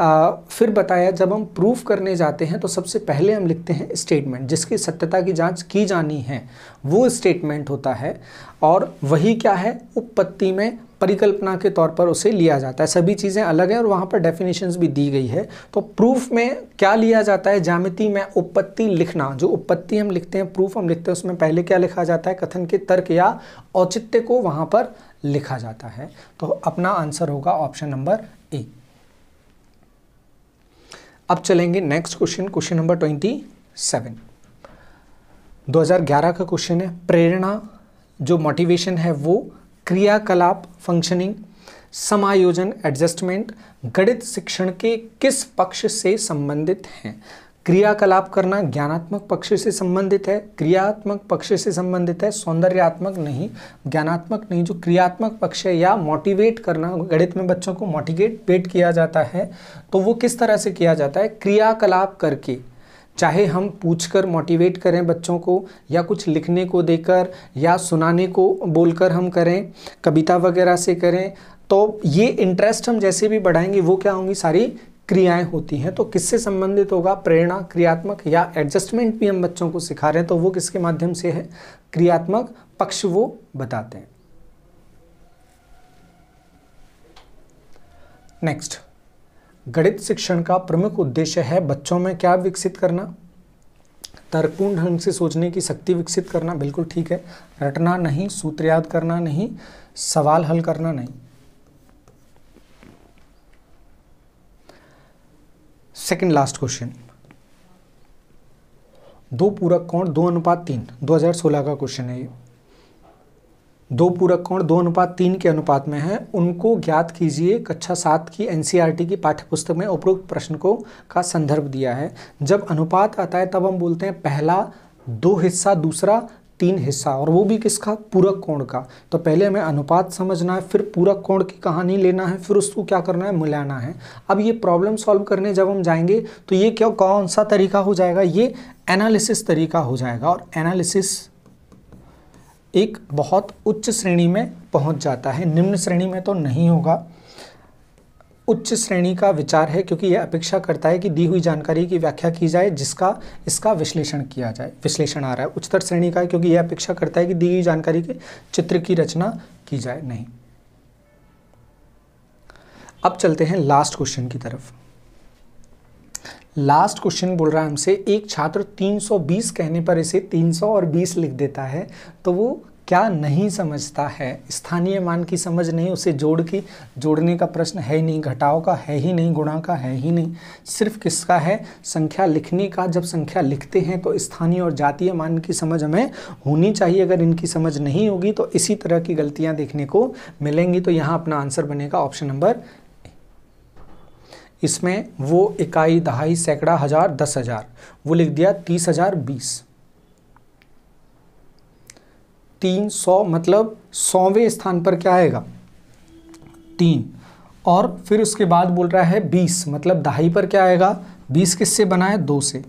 आ, फिर बताया जब हम प्रूफ करने जाते हैं तो सबसे पहले हम लिखते हैं स्टेटमेंट जिसकी सत्यता की जांच की जानी है वो स्टेटमेंट होता है और वही क्या है उपपत्ति में परिकल्पना के तौर पर उसे लिया जाता है सभी चीज़ें अलग हैं और वहाँ पर डेफिनेशंस भी दी गई है तो प्रूफ में क्या लिया जाता है जामिति में उपपत्ति लिखना जो उपपत्ति हम लिखते हैं प्रूफ हम लिखते हैं उसमें पहले क्या लिखा जाता है कथन के तर्क या औचित्य को वहाँ पर लिखा जाता है तो अपना आंसर होगा ऑप्शन नंबर अब चलेंगे next question question number twenty seven ग्यारह का क्वेश्चन है प्रेरणा जो मोटिवेशन है वो क्रियाकलाप फंक्शनिंग समायोजन एडजस्टमेंट गणित शिक्षण के किस पक्ष से संबंधित हैं क्रियाकलाप करना ज्ञानात्मक पक्ष से संबंधित है क्रियात्मक पक्ष से संबंधित है सौंदर्यात्मक नहीं ज्ञानात्मक नहीं जो क्रियात्मक पक्ष है या मोटिवेट करना गणित में बच्चों को मोटिवेट पेट किया जाता है तो वो किस तरह से किया जाता है क्रियाकलाप करके चाहे हम पूछकर मोटिवेट करें बच्चों को या कुछ लिखने को देकर या सुनाने को बोलकर हम करें कविता वगैरह से करें तो ये इंटरेस्ट हम जैसे भी बढ़ाएंगे वो क्या होंगी सारी क्रियाएं होती हैं तो किससे संबंधित होगा प्रेरणा क्रियात्मक या एडजस्टमेंट भी हम बच्चों को सिखा रहे हैं तो वो किसके माध्यम से है क्रियात्मक पक्ष वो बताते हैं नेक्स्ट गणित शिक्षण का प्रमुख उद्देश्य है बच्चों में क्या विकसित करना तर्कपूर्ण ढंग से सोचने की शक्ति विकसित करना बिल्कुल ठीक है रटना नहीं सूत्र याद करना नहीं सवाल हल करना नहीं सेकंड लास्ट क्वेश्चन दो पूरक कोण दो अनुपात तीन 2016 का क्वेश्चन है ये दो पूरक कोण दो अनुपात तीन के अनुपात में है उनको ज्ञात कीजिए कक्षा सात की एनसीईआरटी e की पाठ्यपुस्तक में उपरोक्त प्रश्न को का संदर्भ दिया है जब अनुपात आता है तब हम बोलते हैं पहला दो हिस्सा दूसरा तीन हिस्सा और वो भी किसका पूरक कोण का तो पहले हमें अनुपात समझना है फिर पूरक कोण की कहानी लेना है फिर उसको क्या करना है मिलाना है अब ये प्रॉब्लम सॉल्व करने जब हम जाएंगे तो ये क्या कौन सा तरीका हो जाएगा ये एनालिसिस तरीका हो जाएगा और एनालिसिस एक बहुत उच्च श्रेणी में पहुंच जाता है निम्न श्रेणी में तो नहीं होगा उच्च श्रेणी का विचार है क्योंकि यह अपेक्षा करता है कि दी हुई जानकारी की व्याख्या की जाए जिसका इसका विश्लेषण किया जाए विश्लेषण आ रहा है उच्चतर श्रेणी का है क्योंकि यह अपेक्षा करता है कि दी हुई जानकारी के चित्र की रचना की जाए नहीं अब चलते हैं लास्ट क्वेश्चन की तरफ लास्ट क्वेश्चन बोल रहा है हमसे एक छात्र 320 कहने पर इसे 300 और 20 लिख देता है तो वो क्या नहीं समझता है स्थानीय मान की समझ नहीं उसे जोड़ की जोड़ने का प्रश्न है ही नहीं घटाओ का है ही नहीं गुणा का है ही नहीं सिर्फ किसका है संख्या लिखने का जब संख्या लिखते हैं तो स्थानीय और जातीय मान की समझ हमें होनी चाहिए अगर इनकी समझ नहीं होगी तो इसी तरह की गलतियां देखने को मिलेंगी तो यहाँ अपना आंसर बनेगा ऑप्शन नंबर इसमें वो इकाई दहाई सैकड़ा हज़ार दस हज़ार वो लिख दिया तीस हज़ार बीस तीन सौ मतलब सौवें स्थान पर क्या आएगा तीन और फिर उसके बाद बोल रहा है बीस मतलब दहाई पर क्या आएगा बीस किससे बना है दो से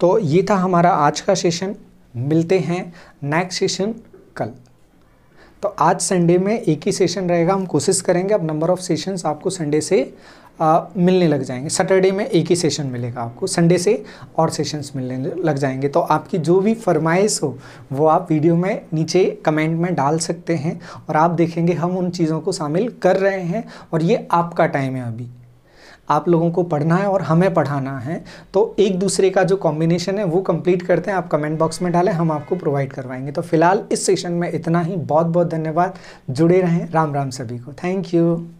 तो ये था हमारा आज का सेशन मिलते हैं नेक्स्ट सेशन कल तो आज संडे में एक ही सेशन रहेगा हम कोशिश करेंगे अब नंबर ऑफ़ सेशंस आपको संडे से आ, मिलने लग जाएंगे सैटरडे में एक ही सेशन मिलेगा आपको संडे से और सेशंस मिलने लग जाएंगे तो आपकी जो भी फरमाइश हो वो आप वीडियो में नीचे कमेंट में डाल सकते हैं और आप देखेंगे हम उन चीज़ों को शामिल कर रहे हैं और ये आपका टाइम है अभी आप लोगों को पढ़ना है और हमें पढ़ाना है तो एक दूसरे का जो कॉम्बिनेशन है वो कंप्लीट करते हैं आप कमेंट बॉक्स में डालें हम आपको प्रोवाइड करवाएंगे तो फिलहाल इस सेशन में इतना ही बहुत बहुत धन्यवाद जुड़े रहें राम राम सभी को थैंक यू